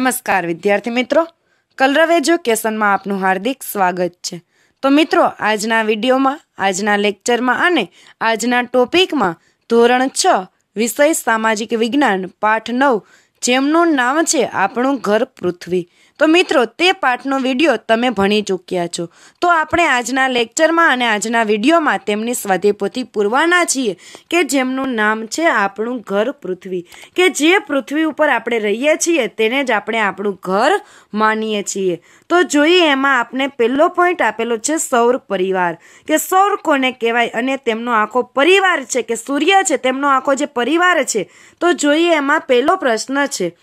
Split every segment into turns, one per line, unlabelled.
નમસ્કાર વિદ્યાર્થી મિત્રો કલરવ એજ્યુકેશનમાં આપનું હાર્દિક સ્વાગત છે તો મિત્રો આજના વિડીયોમાં આજના લેક્ચરમાં અને આજના ટોપિકમાં ધોરણ છ વિષય સામાજિક વિજ્ઞાન પાઠ નવ જેમનું નામ છે આપણું ઘર પૃથ્વી તો મિત્રો તે પાઠનો વિડીયો તમે ભણી ચૂક્યા છો તો આપણે આજના લેક્ચરમાં અને આજના વિડીયોમાં તેમની સ્વદેપોથી પૂરવાના છીએ કે જેમનું નામ છે આપણું ઘર પૃથ્વી કે જે પૃથ્વી ઉપર આપણે રહીએ છીએ તેને જ આપણે આપણું ઘર માનીએ છીએ તો જોઈએ એમાં આપણે પહેલો પોઈન્ટ આપેલો છે સૌર પરિવાર કે સૌર કોને કહેવાય અને તેમનો આખો પરિવાર છે કે સૂર્ય છે તેમનો આખો જે પરિવાર છે તો જોઈએ એમાં પહેલો પ્રશ્ન છે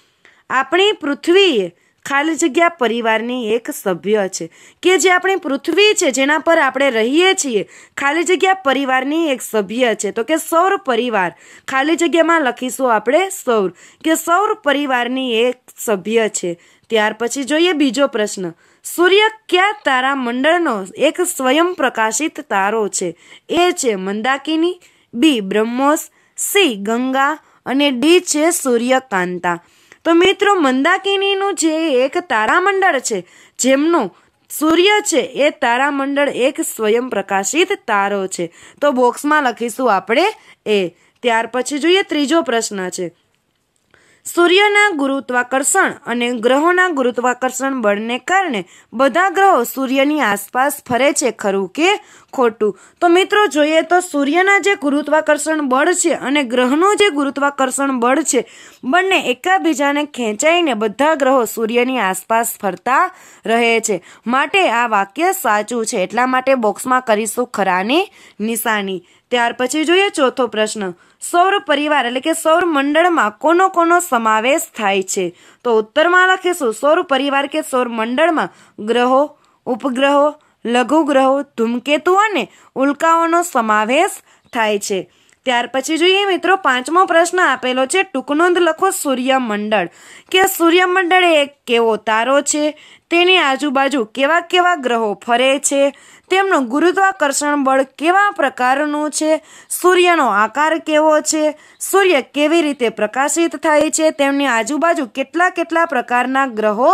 આપણી પૃથ્વીએ ખાલી જગ્યા પરિવારની એક સભ્ય છે કે જે આપણી પૃથ્વી છે જેના પર આપણે રહીએ છીએ ખાલી જગ્યા પરિવારની એક સભ્ય છે તો કે સૌર પરિવાર ખાલી જગ્યામાં લખીશું આપણે સૌર કે સૌર પરિવારની એક સભ્ય છે ત્યાર પછી જોઈએ બીજો પ્રશ્ન સૂર્ય કયા મંડળનો એક સ્વયં પ્રકાશિત તારો છે એ છે મંદાકિની બી બ્રહ્મોસ સી ગંગા અને ડી છે સૂર્યકાંતા તો મિત્રો મંદાકિનીનું જે એક તારામંડળ છે જેમનું સૂર્ય છે એ તારામંડળ એક સ્વયં પ્રકાશિત તારો છે તો બોક્સમાં લખીશું આપણે એ ત્યાર પછી જોઈએ ત્રીજો પ્રશ્ન છે સૂર્યના ગુરુત્વાકર્ષણ અને ગ્રહોના ગુરુત્વાકર્ષણ બળને કારણે બધા ગ્રહો સૂર્યની આસપાસ ફરે છે ખરું કે ખોટું તો મિત્રો જોઈએ તો સૂર્યના જે ગુરુત્વાકર્ષણ બળ છે અને ગ્રહનું જે ગુરુત્વાકર્ષણ બળ છે બંને એકાબીજાને ખેંચાઈને બધા ગ્રહો સૂર્યની આસપાસ ફરતા રહે છે માટે આ વાક્ય સાચું છે એટલા માટે બોક્સમાં કરીશું ખરાની નિશાની ત્યાર પછી જોઈએ ચોથો પ્રશ્ન સૌર પરિવાર એટલે કે સૌર મંડળમાં કોનો કોનો સમાવેશ થાય છે તો ઉત્તરમાં લખીશું સૌર પરિવાર કે સૌર મંડળમાં ગ્રહો ઉપગ્રહો લઘુગ્રહો ધૂમકેતુ અને ઉલ્કાઓનો સમાવેશ થાય છે ત્યાર પછી જોઈએ મિત્રો પાંચમો પ્રશ્ન આપેલો છે ટૂંકનોંધ લખો સૂર્યમંડળ કે સૂર્યમંડળ એ કેવો તારો છે તેની આજુબાજુ કેવા કેવા ગ્રહો ફરે છે તેમનું ગુરુત્વાકર્ષણ બળ કેવા પ્રકારનું છે સૂર્યનો આકાર કેવો છે સૂર્ય કેવી રીતે પ્રકાશિત થાય છે તેમની આજુબાજુ કેટલા કેટલા પ્રકારના ગ્રહો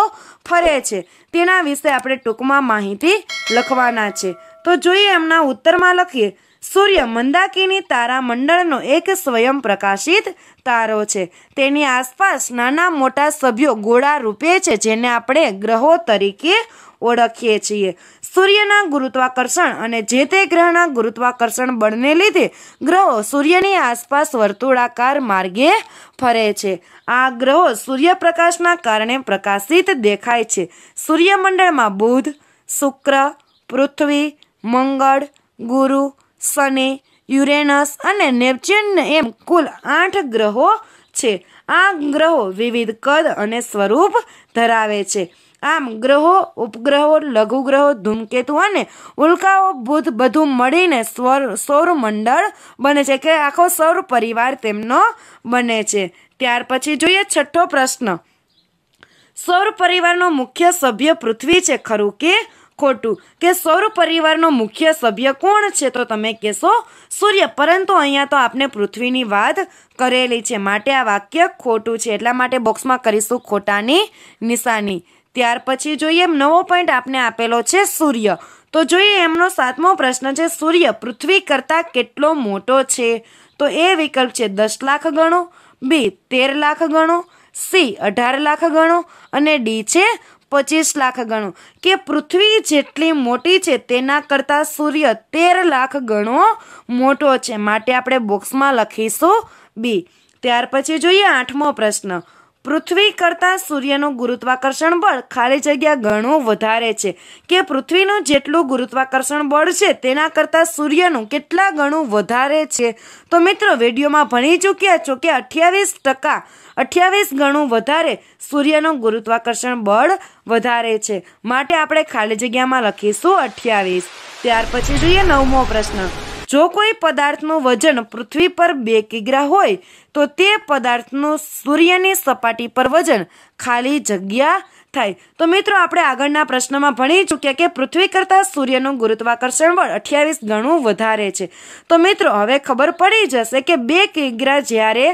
ફરે છે તેના વિશે આપણે ટૂંકમાં માહિતી લખવાના છે તો જોઈએ એમના ઉત્તરમાં લખીએ સૂર્ય મંદાકીની મંડળનો એક સ્વયં પ્રકાશિત તારો છે તેની આસપાસ નાના મોટા સભ્યો ગોળા રૂપે છે જેને આપણે ગ્રહો તરીકે ઓળખીએ છીએ સૂર્યના ગુરુત્વાકર્ષણ અને જે તે ગ્રહના ગુરુત્વાકર્ષણ બળને લીધે ગ્રહો સૂર્યની આસપાસ વર્તુળાકાર માર્ગે ફરે છે આ ગ્રહો સૂર્યપ્રકાશના કારણે પ્રકાશિત દેખાય છે સૂર્યમંડળમાં બુધ શુક્ર પૃથ્વી મંગળ ગુરુ શનિ યુરેનસ અને નેપચ્યુન એમ કુલ આઠ ગ્રહો છે આ ગ્રહો વિવિધ કદ અને સ્વરૂપ ધરાવે છે આમ ગ્રહો ઉપગ્રહો લઘુગ્રહો ધૂમકેતુ અને ઉલ્કાઓ બુધ બધું મળીને સ્વર સૌરમંડળ બને છે કે આખો સૌર પરિવાર તેમનો બને છે ત્યાર પછી જોઈએ છઠ્ઠો પ્રશ્ન સૌર પરિવારનો મુખ્ય સભ્ય પૃથ્વી છે ખરું કે ખોટું કે સૌર પરિવારનો મુખ્ય સભ્ય કોણ છે તો તમે કહેશો સૂર્ય પરંતુ અહીંયા તો આપણે પૃથ્વીની વાત કરેલી છે માટે આ વાક્ય ખોટું છે એટલા માટે બોક્સમાં કરીશું ખોટાની નિશાની ત્યાર પછી જોઈએ નવો પોઈન્ટ આપને આપેલો છે સૂર્ય તો જોઈએ એમનો સાતમો પ્રશ્ન છે સૂર્ય પૃથ્વી કરતાં કેટલો મોટો છે તો એ વિકલ્પ છે દસ લાખ ગણો બી તેર લાખ ગણો સી અઢાર લાખ ગણો અને ડી છે પચીસ લાખ ગણો કે પૃથ્વી જેટલી મોટી છે તેના કરતાં સૂર્ય તેર લાખ ગણો મોટો છે માટે આપણે બોક્સમાં લખીશું બી ત્યાર પછી જોઈએ આઠમો પ્રશ્ન પૃથ્વી કરતાં સૂર્યનું ગુરુત્વાકર્ષણ બળ ખાલી જગ્યા ઘણું વધારે છે કે પૃથ્વીનું જેટલું ગુરુત્વાકર્ષણ બળ છે તેના કરતાં સૂર્યનું કેટલા ગણું વધારે છે તો મિત્રો વિડીયોમાં ભણી ચૂક્યા છો કે અઠ્યાવીસ ટકા અઠ્યાવીસ ગણું વધારે સૂર્યનું ગુરુત્વાકર્ષણ બળ વધારે છે માટે આપણે ખાલી જગ્યામાં લખીશું અઠ્યાવીસ ત્યાર પછી જોઈએ નવમો પ્રશ્ન જો કોઈ પદાર્થનું વજન પૃથ્વી પર બે કિગ્રા હોય તો તે પદાર્થનું સૂર્યની સપાટી પર વજન ખાલી જગ્યા થાય તો મિત્રો આપણે આગળના પ્રશ્નમાં ભણી ચૂક્યા કે પૃથ્વી કરતાં સૂર્યનું ગુરુત્વાકર્ષણ બળ અઠ્યાવીસ ગણું વધારે છે તો મિત્રો હવે ખબર પડી જશે કે બે કિગ્રા જ્યારે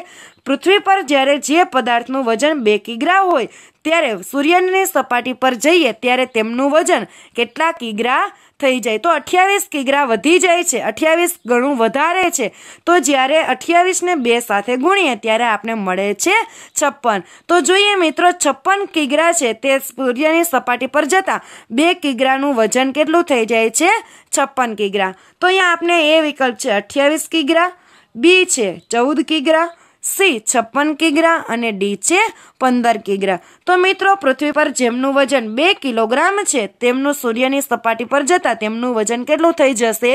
પૃથ્વી પર જ્યારે જે પદાર્થનું વજન બે કિગ્રા હોય ત્યારે સૂર્યની સપાટી પર જઈએ ત્યારે તેમનું વજન કેટલા કિગ્રા થઈ જાય તો અઠ્યાવીસ કિગ્રા વધી જાય છે અઠ્યાવીસ ગણું વધારે છે તો જ્યારે અઠ્યાવીસને બે સાથે ગુણીએ ત્યારે આપણે મળે છે છપ્પન તો જોઈએ મિત્રો છપ્પન કિગ્રા છે તે સૂર્યની સપાટી પર જતાં બે કિગ્રાનું વજન કેટલું થઈ જાય છે છપ્પન કિગ્રા તો અહીંયા આપણે એ વિકલ્પ છે અઠ્યાવીસ કિગ્રા બી છે ચૌદ કિગ્રા સી છપ્પન કિગ્રા અને ડી છે પંદર કિગ્રા તો મિત્રો પૃથ્વી પર જેમનું વજન બે કિલોગ્રામ છે તેમનું સૂર્યની સપાટી પર જતા તેમનું વજન કેટલું થઈ જશે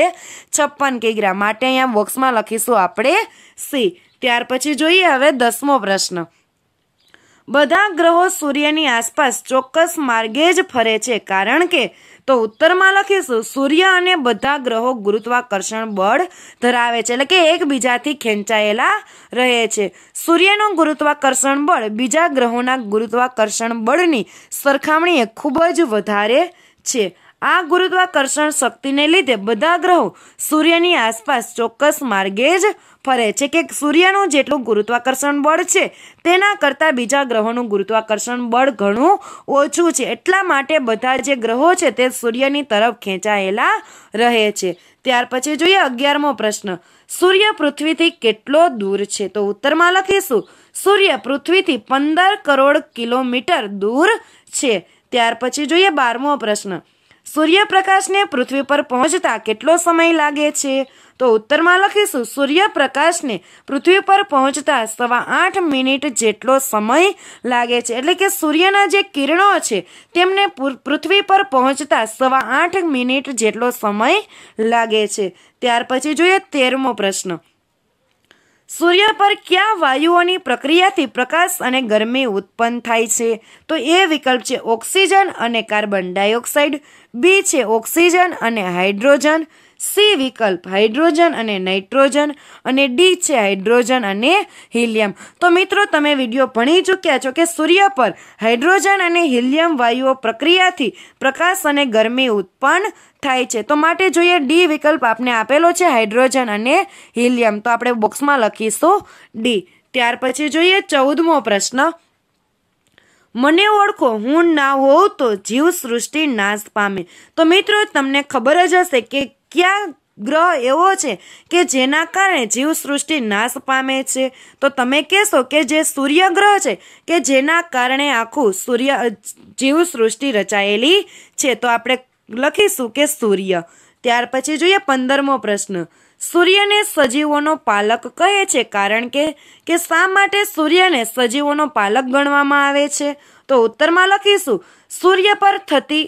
છપ્પન કિગ્રા માટે અહીંયા બોક્સમાં લખીશું આપણે સી ત્યાર પછી જોઈએ હવે દસમો પ્રશ્ન બધા ગ્રહો સૂર્યની આસપાસ ચોક્કસ માર્ગે જ ફરે છે કારણ કે તો ઉત્તરમાં લખીશું સૂર્ય અને બધા ગ્રહો ગુરુત્વાકર્ષણ બળ ધરાવે છે એટલે કે એકબીજાથી ખેંચાયેલા રહે છે સૂર્યનું ગુરુત્વાકર્ષણ બળ બીજા ગ્રહોના ગુરુત્વાકર્ષણ બળની સરખામણીએ ખૂબ જ વધારે છે આ ગુરુત્વાકર્ષણ શક્તિને લીધે બધા ગ્રહો સૂર્યની આસપાસ ચોક્કસ માર્ગે જ ફરે છે કે સૂર્યનું જેટલું ગુરુત્વાકર્ષણ બળ છે તેના કરતાં બીજા ગ્રહોનું ગુરુત્વાકર્ષણ બળ ઘણું ઓછું છે એટલા માટે બધા જે ગ્રહો છે તે સૂર્યની તરફ ખેંચાયેલા રહે છે ત્યાર પછી જોઈએ અગિયારમો પ્રશ્ન સૂર્ય પૃથ્વીથી કેટલો દૂર છે તો ઉત્તરમાં લખીશું સૂર્ય પૃથ્વીથી પંદર કરોડ કિલોમીટર દૂર છે ત્યાર પછી જોઈએ બારમો પ્રશ્ન સૂર્યપ્રકાશને પૃથ્વી પર પહોંચતા કેટલો સમય લાગે છે તો ઉત્તરમાં લખીશું સૂર્યપ્રકાશને પૃથ્વી પર પહોંચતા સવા આઠ મિનિટ જેટલો સમય લાગે છે એટલે કે સૂર્યના જે કિરણો છે તેમને પૃથ્વી પર પહોંચતા સવા આઠ મિનિટ જેટલો સમય લાગે છે ત્યાર પછી જોઈએ તેરમો પ્રશ્ન સૂર્ય પર કયા વાયુઓની પ્રક્રિયાથી પ્રકાશ અને ગરમી ઉત્પન્ન થાય છે તો એ વિકલ્પ છે ઓક્સિજન અને કાર્બન ડાયોક્સાઇડ બી છે ઓક્સિજન અને હાઇડ્રોજન સી વિકલ્પ હાઇડ્રોજન અને નાઇટ્રોજન અને ડી છે હાઇડ્રોજન અને હિલિયમ તો મિત્રો તમે વિડીયો ભણી ચૂક્યા છો કે સૂર્ય પર હાઇડ્રોજન અને હિલિયમ વાયુઓ પ્રક્રિયાથી પ્રકાશ અને ગરમી ઉત્પન્ન થાય છે તો માટે જોઈએ ડી વિકલ્પ આપને આપેલો છે હાઇડ્રોજન અને હિલિયમ તો આપણે બોક્સમાં લખીશું ડી ત્યાર પછી જોઈએ ચૌદમો પ્રશ્ન મને ઓળખો હું ના હોઉં તો જીવ સૃષ્ટિ નાશ પામે તો મિત્રો તમને ખબર જ હશે કે ક્યાં ગ્રહ એવો છે કે જેના કારણે જીવસૃષ્ટિ નાશ પામે છે તો તમે કહેશો કે જે સૂર્ય ગ્રહ છે કે જેના કારણે આખું સૂર્ય જીવસૃષ્ટિ રચાયેલી છે તો આપણે લખીશું કે સૂર્ય ત્યાર પછી જોઈએ પંદરમો પ્રશ્ન સૂર્યને સજીવોનો પાલક કહે છે કારણ કે કે શા માટે સૂર્યને સજીવોનો પાલક ગણવામાં આવે છે તો ઉત્તરમાં લખીશું સૂર્ય પર થતી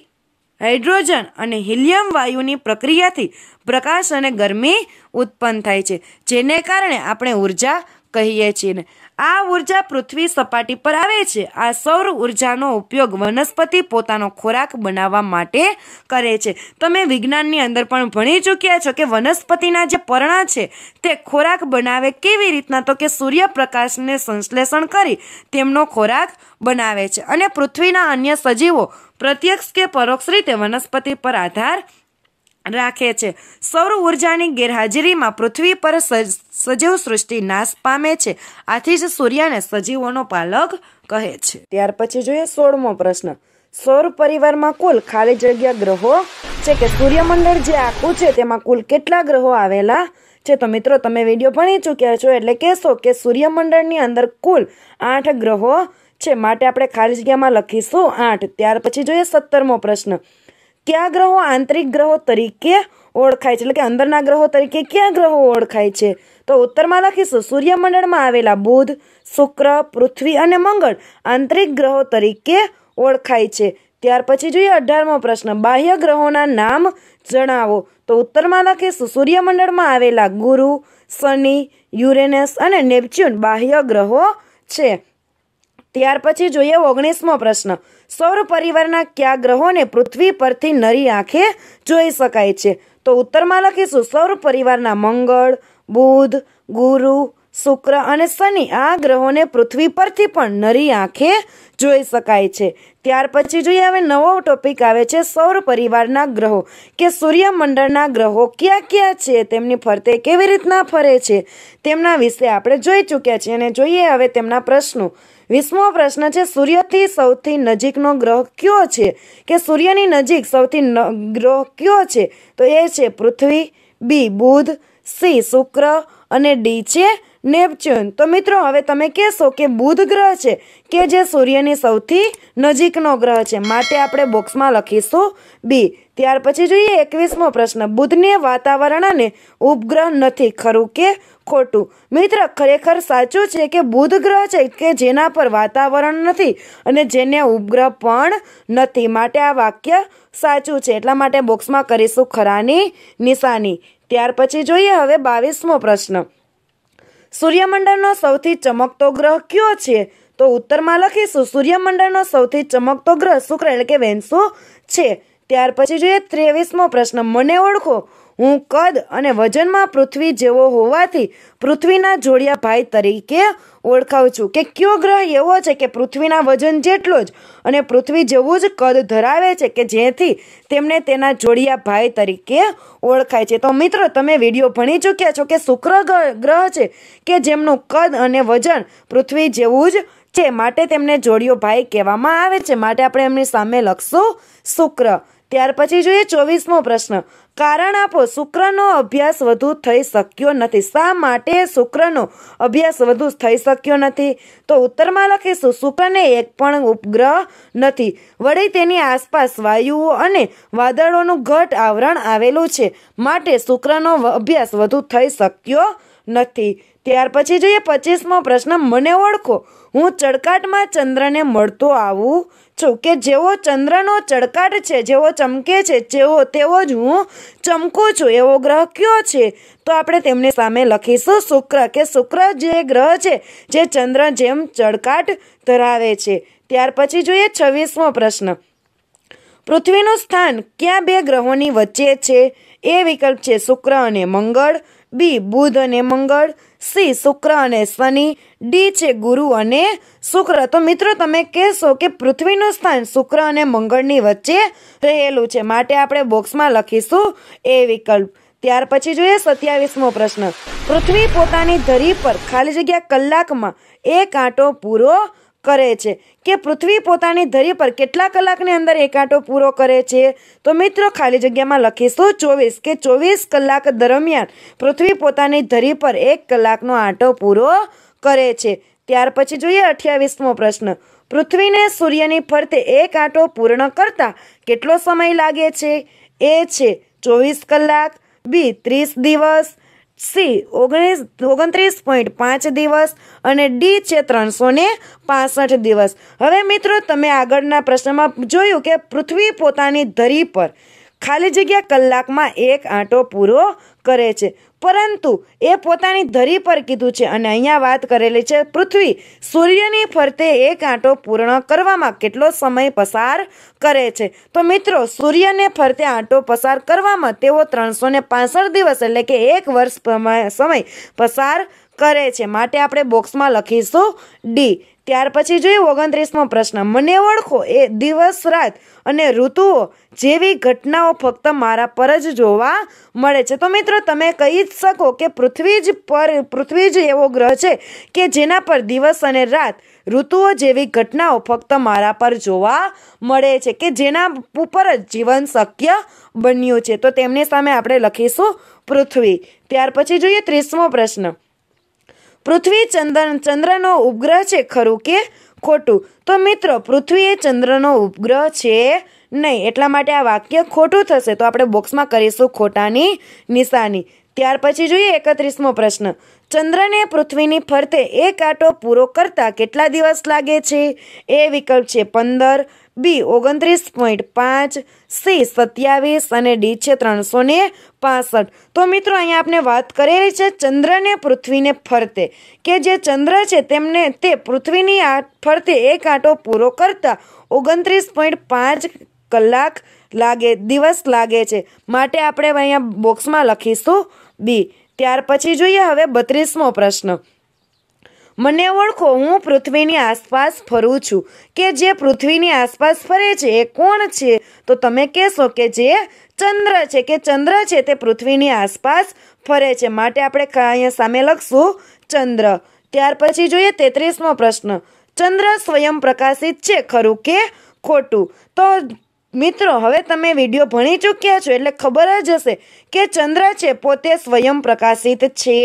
હાઇડ્રોજન અને હિલિયમ વાયુની પ્રક્રિયાથી પ્રકાશ અને ગરમી ઉત્પન્ન થાય છે જેને કારણે આપણે ઉર્જા કહીએ છીએ ને આ ઉર્જા પૃથ્વી સપાટી પર આવે છે આ સૌર ઉર્જાનો ઉપયોગ વનસ્પતિ પોતાનો ખોરાક બનાવવા માટે કરે છે તમે વિજ્ઞાનની અંદર પણ ભણી ચૂક્યા છો કે વનસ્પતિના જે પર્ણા છે તે ખોરાક બનાવે કેવી રીતના તો કે સૂર્યપ્રકાશને સંશ્લેષણ કરી તેમનો ખોરાક બનાવે છે અને પૃથ્વીના અન્ય સજીવો પ્રત્યક્ષ કે પરોક્ષ રીતે વનસ્પતિ પર આધાર રાખે છે સૌર ઉર્જાની ગેરહાજરીમાં પૃથ્વી પર સજીવ સૃષ્ટિ નાશ પામે છે આથી જ સૂર્યને સજીવોનો પાલક કહે છે ત્યાર પછી જોઈએ સોળમો પ્રશ્ન સૌર પરિવારમાં કુલ ખાલી જગ્યા ગ્રહો છે કે સૂર્યમંડળ જે આખું છે તેમાં કુલ કેટલા ગ્રહો આવેલા છે તો મિત્રો તમે વિડીયો ભણી ચૂક્યા છો એટલે કહેશો કે સૂર્યમંડળની અંદર કુલ આઠ ગ્રહો છે માટે આપણે ખાલી જગ્યામાં લખીશું આઠ ત્યાર પછી જોઈએ સત્તરમો પ્રશ્ન કયા ગ્રહો આંતરિક ગ્રહો તરીકે ઓળખાય છે એટલે કે અંદરના ગ્રહો તરીકે કયા ગ્રહો ઓળખાય છે તો ઉત્તરમાં લખીશું સૂર્યમંડળમાં આવેલા બુધ શુક્ર પૃથ્વી અને મંગળ આંતરિક ગ્રહો તરીકે ઓળખાય છે ત્યાર પછી જોઈએ અઢારમો પ્રશ્ન બાહ્ય ગ્રહોના નામ જણાવો તો ઉત્તરમાં લખીશું સૂર્યમંડળમાં આવેલા ગુરુ શનિ યુરેનસ અને નેપચ્યુન બાહ્ય ગ્રહો છે ત્યાર પછી જોઈએ ઓગણીસમો પ્રશ્ન સૌર પરિવારના કયા ગ્રહોને પૃથ્વી પરથી નરી આંખે જોઈ શકાય છે તો ઉત્તરમાં લખીશું સૌર પરિવારના મંગળ બુધ ગુરુ શુક્ર અને શનિ આ ગ્રહોને પૃથ્વી પરથી પણ નરી આંખે જોઈ શકાય છે ત્યાર પછી જોઈએ હવે નવો ટોપિક આવે છે સૌર પરિવારના ગ્રહો કે સૂર્યમંડળના ગ્રહો ક્યાં ક્યાં છે તેમની ફરતે કેવી રીતના ફરે છે તેમના વિશે આપણે જોઈ ચૂક્યા છીએ અને જોઈએ હવે તેમના પ્રશ્નો વીસમો પ્રશ્ન છે સૂર્યથી સૌથી નજીકનો ગ્રહ કયો છે કે સૂર્યની નજીક સૌથી ગ્રહ કયો છે તો એ છે પૃથ્વી બી બુધ સી શુક્ર અને ડી છે નેપચ્યુન તો મિત્રો હવે તમે કહેશો કે બુધ ગ્રહ છે કે જે સૂર્યની સૌથી નજીકનો ગ્રહ છે માટે આપણે બોક્સમાં લખીશું બી ત્યાર પછી જોઈએ એકવીસમો પ્રશ્ન બુધને વાતાવરણ અને ઉપગ્રહ નથી ખરું કે ખોટું મિત્ર ખરેખર સાચું છે કે બુધ ગ્રહ છે કે જેના પર વાતાવરણ નથી અને જેને ઉપગ્રહ પણ નથી માટે આ વાક્ય સાચું છે એટલા માટે બોક્સમાં કરીશું ખરાની નિશાની ત્યાર પછી જોઈએ હવે બાવીસમો પ્રશ્ન સૂર્યમંડળનો સૌથી ચમકતો ગ્રહ કયો છે તો ઉત્તરમાં લખીશું સૂર્યમંડળનો સૌથી ચમકતો ગ્રહ શુક્ર એટલે કે વેન્સુ છે ત્યાર પછી જોઈએ ત્રેવીસમો પ્રશ્ન મને ઓળખો હું કદ અને વજનમાં પૃથ્વી જેવો હોવાથી પૃથ્વીના જોડિયા ભાઈ તરીકે ઓળખાવું છું કે કયો ગ્રહ એવો છે કે પૃથ્વીના વજન જેટલો જ અને પૃથ્વી જેવું જ કદ ધરાવે છે કે જેથી તેમને તેના જોડિયા ભાઈ તરીકે ઓળખાય છે તો મિત્રો તમે વિડીયો ભણી ચૂક્યા છો કે શુક્ર ગ્રહ છે કે જેમનું કદ અને વજન પૃથ્વી જેવું જ છે માટે તેમને જોડિયો ભાઈ કહેવામાં આવે છે માટે આપણે એમની સામે લખશું શુક્ર ત્યાર પછી જોઈએ ચોવીસમો પ્રશ્ન કારણ આપો શુક્રનો અભ્યાસ વધુ થઈ શક્યો નથી શા માટે શુક્રનો અભ્યાસ વધુ થઈ શક્યો નથી તો ઉત્તરમાં લખીશું શુક્રને એક પણ ઉપગ્રહ નથી વળી તેની આસપાસ વાયુઓ અને વાદળોનું ઘટ આવરણ આવેલું છે માટે શુક્રનો અભ્યાસ વધુ થઈ શક્યો નથી ત્યાર પછી જોઈએ પચીસમો પ્રશ્ન મને ઓળખો હું ચળકાટમાં ચંદ્રને મળતો આવું છું કે જેવો ચંદ્રનો ચળકાટ છે જેવો ચમકે છે જેવો તેવો જ હું ચમકું છું એવો ગ્રહ કયો છે તો આપણે તેમની સામે લખીશું શુક્ર કે શુક્ર જે ગ્રહ છે જે ચંદ્ર જેમ ચળકાટ ધરાવે છે ત્યાર પછી જોઈએ છવ્વીસમો પ્રશ્ન પૃથ્વીનું સ્થાન ક્યાં બે ગ્રહોની વચ્ચે છે એ વિકલ્પ છે શુક્ર અને મંગળ બી બુધ અને મંગળ સી શુક્ર અને શનિ ડી છે ગુરુ અને શુક્ર તો મિત્રો તમે કહેશો કે પૃથ્વીનું સ્થાન શુક્ર અને મંગળની વચ્ચે રહેલું છે માટે આપણે બોક્સમાં લખીશું એ વિકલ્પ ત્યાર પછી જોઈએ સત્યાવીસમો પ્રશ્ન પૃથ્વી પોતાની ધરી પર ખાલી જગ્યા કલાકમાં એક આંટો પૂરો કરે છે કે પૃથ્વી પોતાની ધરી પર કેટલા કલાકની અંદર એકાંટો પૂરો કરે છે તો મિત્રો ખાલી જગ્યામાં લખીશું ચોવીસ કે ચોવીસ કલાક દરમિયાન પૃથ્વી પોતાની ધરી પર એક કલાકનો આંટો પૂરો કરે છે ત્યાર પછી જોઈએ અઠ્યાવીસમો પ્રશ્ન પૃથ્વીને સૂર્યની ફરતે એક આંટો પૂર્ણ કરતા કેટલો સમય લાગે છે એ છે ચોવીસ કલાક બી ત્રીસ દિવસ સી ઓગણીસ ઓગણત્રીસ પોઈન્ટ પાંચ દિવસ અને ડી છે ત્રણસો ને પાસઠ દિવસ હવે મિત્રો તમે આગળના પ્રશ્નમાં જોયું કે પૃથ્વી પોતાની ધરી પર ખાલી જગ્યા કલાકમાં એક આંટો પૂરો કરે છે પરંતુ એ પોતાની ધરી પર કીધું છે અને અહીંયા વાત કરેલી છે પૃથ્વી સૂર્યની ફરતે એક આંટો પૂર્ણ કરવામાં કેટલો સમય પસાર કરે છે તો મિત્રો સૂર્યને ફરતે આંટો પસાર કરવામાં તેઓ ત્રણસો ને દિવસ એટલે કે એક વર્ષ સમય પસાર કરે છે માટે આપણે બોક્સમાં લખીશું ડી ત્યાર પછી જોયું ઓગણત્રીસમો પ્રશ્ન મને ઓળખો એ દિવસ રાત અને ઋતુઓ જેવી ઘટનાઓ ફક્ત મારા પર જ જોવા મળે છે તો મિત્રો તમે કહી જ શકો કે પૃથ્વી જ પર પૃથ્વી જ એવો ગ્રહ છે કે જેના પર દિવસ અને રાત ઋતુઓ જેવી ઘટનાઓ ફક્ત મારા પર જોવા મળે છે કે જેના ઉપર જ જીવન શક્ય બન્યું છે તો તેમની સામે આપણે લખીશું પૃથ્વી ત્યાર પછી જોઈએ ત્રીસમો પ્રશ્ન પૃથ્વી ચંદ્ર ચંદ્રનો ઉપગ્રહ છે ખરું કે ખોટું તો મિત્રો પૃથ્વી એ ચંદ્રનો ઉપગ્રહ છે નહીં એટલા માટે આ વાક્ય ખોટું થશે તો આપણે બોક્સમાં કરીશું ખોટાની નિશાની ત્યાર પછી જોઈએ એકત્રીસમો પ્રશ્ન ચંદ્રને પૃથ્વીની ફરતે એક આટો પૂરો કરતા કેટલા દિવસ લાગે છે એ વિકલ્પ છે પંદર બી ઓગણત્રીસ પોઈન્ટ પાંચ સી સત્યાવીસ અને ડી છે ત્રણસો ને પાસઠ તો મિત્રો અહીંયા આપણે વાત કરેલી છે ચંદ્રને પૃથ્વીને ફરતે કે જે ચંદ્ર છે તેમને તે પૃથ્વીની આ ફરતે એક આંટો પૂરો કરતા ઓગણત્રીસ પોઈન્ટ પાંચ કલાક લાગે દિવસ લાગે છે માટે આપણે અહીંયા બોક્સમાં લખીશું બી ત્યાર પછી જોઈએ હવે બત્રીસમો પ્રશ્ન મને ઓળખો હું પૃથ્વીની આસપાસ ફરું છું કે જે પૃથ્વીની આસપાસ ફરે છે એ કોણ છે તો તમે કહેશો કે જે ચંદ્ર છે કે ચંદ્ર છે તે પૃથ્વીની આસપાસ ફરે છે માટે આપણે અહીંયા સામે લખશું ચંદ્ર ત્યાર પછી જોઈએ તેત્રીસમો પ્રશ્ન ચંદ્ર સ્વયં પ્રકાશિત છે ખરું કે ખોટું તો મિત્રો હવે તમે વિડીયો ભણી ચૂક્યા છો એટલે ખબર જ હશે કે ચંદ્ર છે પોતે સ્વયં પ્રકાશિત છે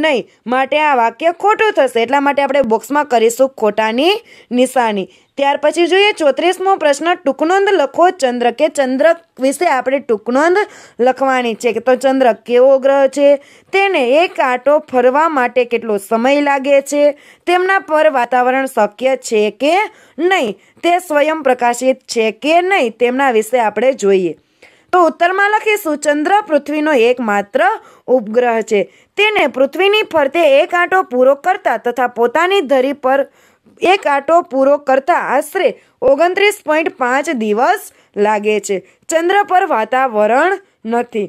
નહીં માટે આ વાક્ય ખોટું થશે એટલા માટે આપણે બોક્સમાં કરીશું ખોટાની નિશાની ત્યાર પછી જોઈએ ચોત્રીસમો પ્રશ્ન ટૂંકનોંધ લખો ચંદ્ર કે ચંદ્ર વિશે આપણે ટૂંકનોંધ લખવાની છે કે તો ચંદ્ર કેવો ગ્રહ છે તેને એક આંટો ફરવા માટે કેટલો સમય લાગે છે તેમના પર વાતાવરણ શક્ય છે કે નહીં તે સ્વયં પ્રકાશિત છે કે નહીં તેમના વિશે આપણે જોઈએ તો ઉત્તરમાં લખીશું ચંદ્ર પૃથ્વીનો એકમાત્ર ઉપગ્રહ છે તેને પૃથ્વીની ફરતે એક આંટો પૂરો કરતા તથા પોતાની ધરી પર એક આંટો પૂરો કરતા આશરે ઓગણત્રીસ પોઈન્ટ પાંચ દિવસ લાગે છે ચંદ્ર પર વાતાવરણ નથી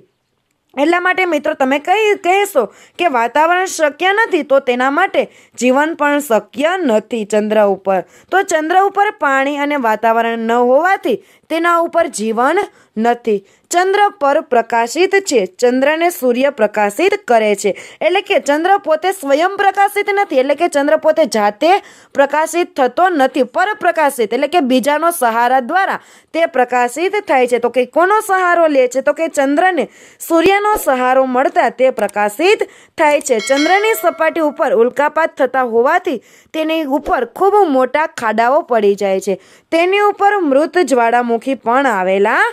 એટલા માટે મિત્રો તમે કહી કહેશો કે વાતાવરણ શક્ય નથી તો તેના માટે જીવન પણ શક્ય નથી ચંદ્ર ઉપર તો ચંદ્ર ઉપર પાણી અને વાતાવરણ ન હોવાથી તેના ઉપર જીવન નથી ચંદ્ર પર પ્રકાશિત છે ચંદ્રને સૂર્ય પ્રકાશિત કરે છે એટલે કે ચંદ્ર પોતે સ્વયં પ્રકાશિત નથી એટલે કે ચંદ્ર પોતે જાતે પ્રકાશિત થતો નથી પરપ્રકાશિત એટલે કે બીજાનો સહારા દ્વારા તે પ્રકાશિત થાય છે તો કે કોનો સહારો લે છે તો કે ચંદ્રને સૂર્યનો સહારો મળતા તે પ્રકાશિત થાય છે ચંદ્રની સપાટી ઉપર ઉલ્કાપાત થતા હોવાથી તેની ઉપર ખૂબ મોટા ખાડાઓ પડી જાય છે તેની ઉપર મૃત જ્વાળામુખી પણ આવેલા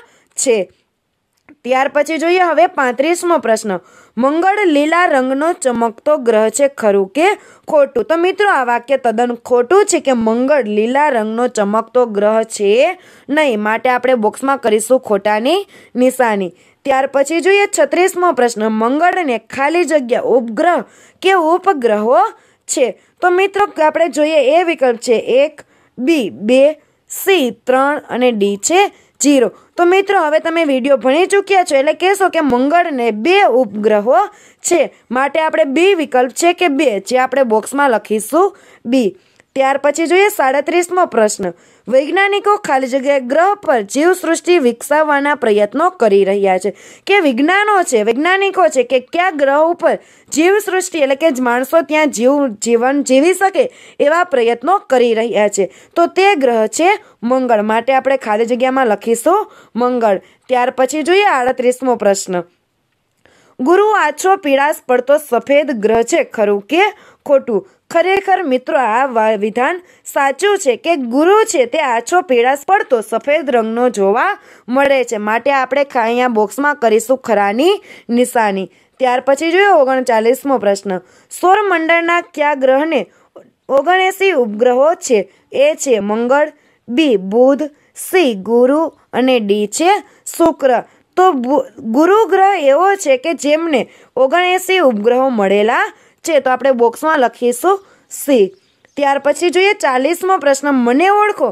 છે ત્યાર પછી જોઈએ હવે પાંત્રીસમો પ્રશ્ન મંગળ લીલા રંગનો ચમકતો ગ્રહ છે ખરું કે ખોટું તો મિત્રો આ વાક્ય તદ્દન ખોટું છે કે મંગળ લીલા રંગનો ચમકતો ગ્રહ છે નહીં માટે આપણે બોક્સમાં કરીશું ખોટાની નિશાની ત્યાર પછી જોઈએ છત્રીસમો પ્રશ્ન મંગળને ખાલી જગ્યા ઉપગ્રહ કે ઉપગ્રહો છે તો મિત્રો આપણે જોઈએ એ વિકલ્પ છે એક બી બે સી ત્રણ અને ડી છે જીરો તો મિત્રો હવે તમે વિડીયો ભણી ચૂક્યા છો એટલે કહેશો કે મંગળને બે ઉપગ્રહો છે માટે આપણે બી વિકલ્પ છે કે બે જે આપણે બોક્સમાં લખીશું બી ત્યાર પછી જોઈએ સાડત્રીસમો પ્રશ્ન વૈજ્ઞાનિકો ખાલી જગ્યાએ ગ્રહ પર જીવસૃષ્ટિ વિકસાવવાના પ્રયત્નો કરી રહ્યા છે કે વિજ્ઞાનો છે વૈજ્ઞાનિકો છે કે કયા ગ્રહ ઉપર જીવસૃષ્ટિ એટલે કે માણસો ત્યાં જીવ જીવન જીવી શકે એવા પ્રયત્નો કરી રહ્યા છે તો તે ગ્રહ છે મંગળ માટે આપણે ખાલી જગ્યામાં લખીશું મંગળ ત્યાર પછી જોઈએ આડત્રીસમો પ્રશ્ન ગુરુ આછો પીળાશ પડતો સફેદ ગ્રહ છે ખરું કે ખોટું ખરેખર મિત્રો આ વિધાન સાચું છે કે ગુરુ છે તે આછો પીળાશ પડતો સફેદ રંગનો જોવા મળે છે માટે આપણે અહીંયા બોક્સમાં કરીશું ખરાની નિશાની ત્યાર પછી જોયો ઓગણચાલીસમો પ્રશ્ન સૌરમંડળના કયા ગ્રહને ઓગણએસી ઉપગ્રહો છે એ છે મંગળ બી બુધ સી ગુરુ અને ડી છે શુક્ર તો ગુરુ ગ્રહ એવો છે કે જેમને ઓગણએંસી ઉપગ્રહો મળેલા છે તો આપણે બોક્સમાં લખીશું સી ત્યાર પછી જોઈએ ચાલીસમો પ્રશ્ન મને ઓળખો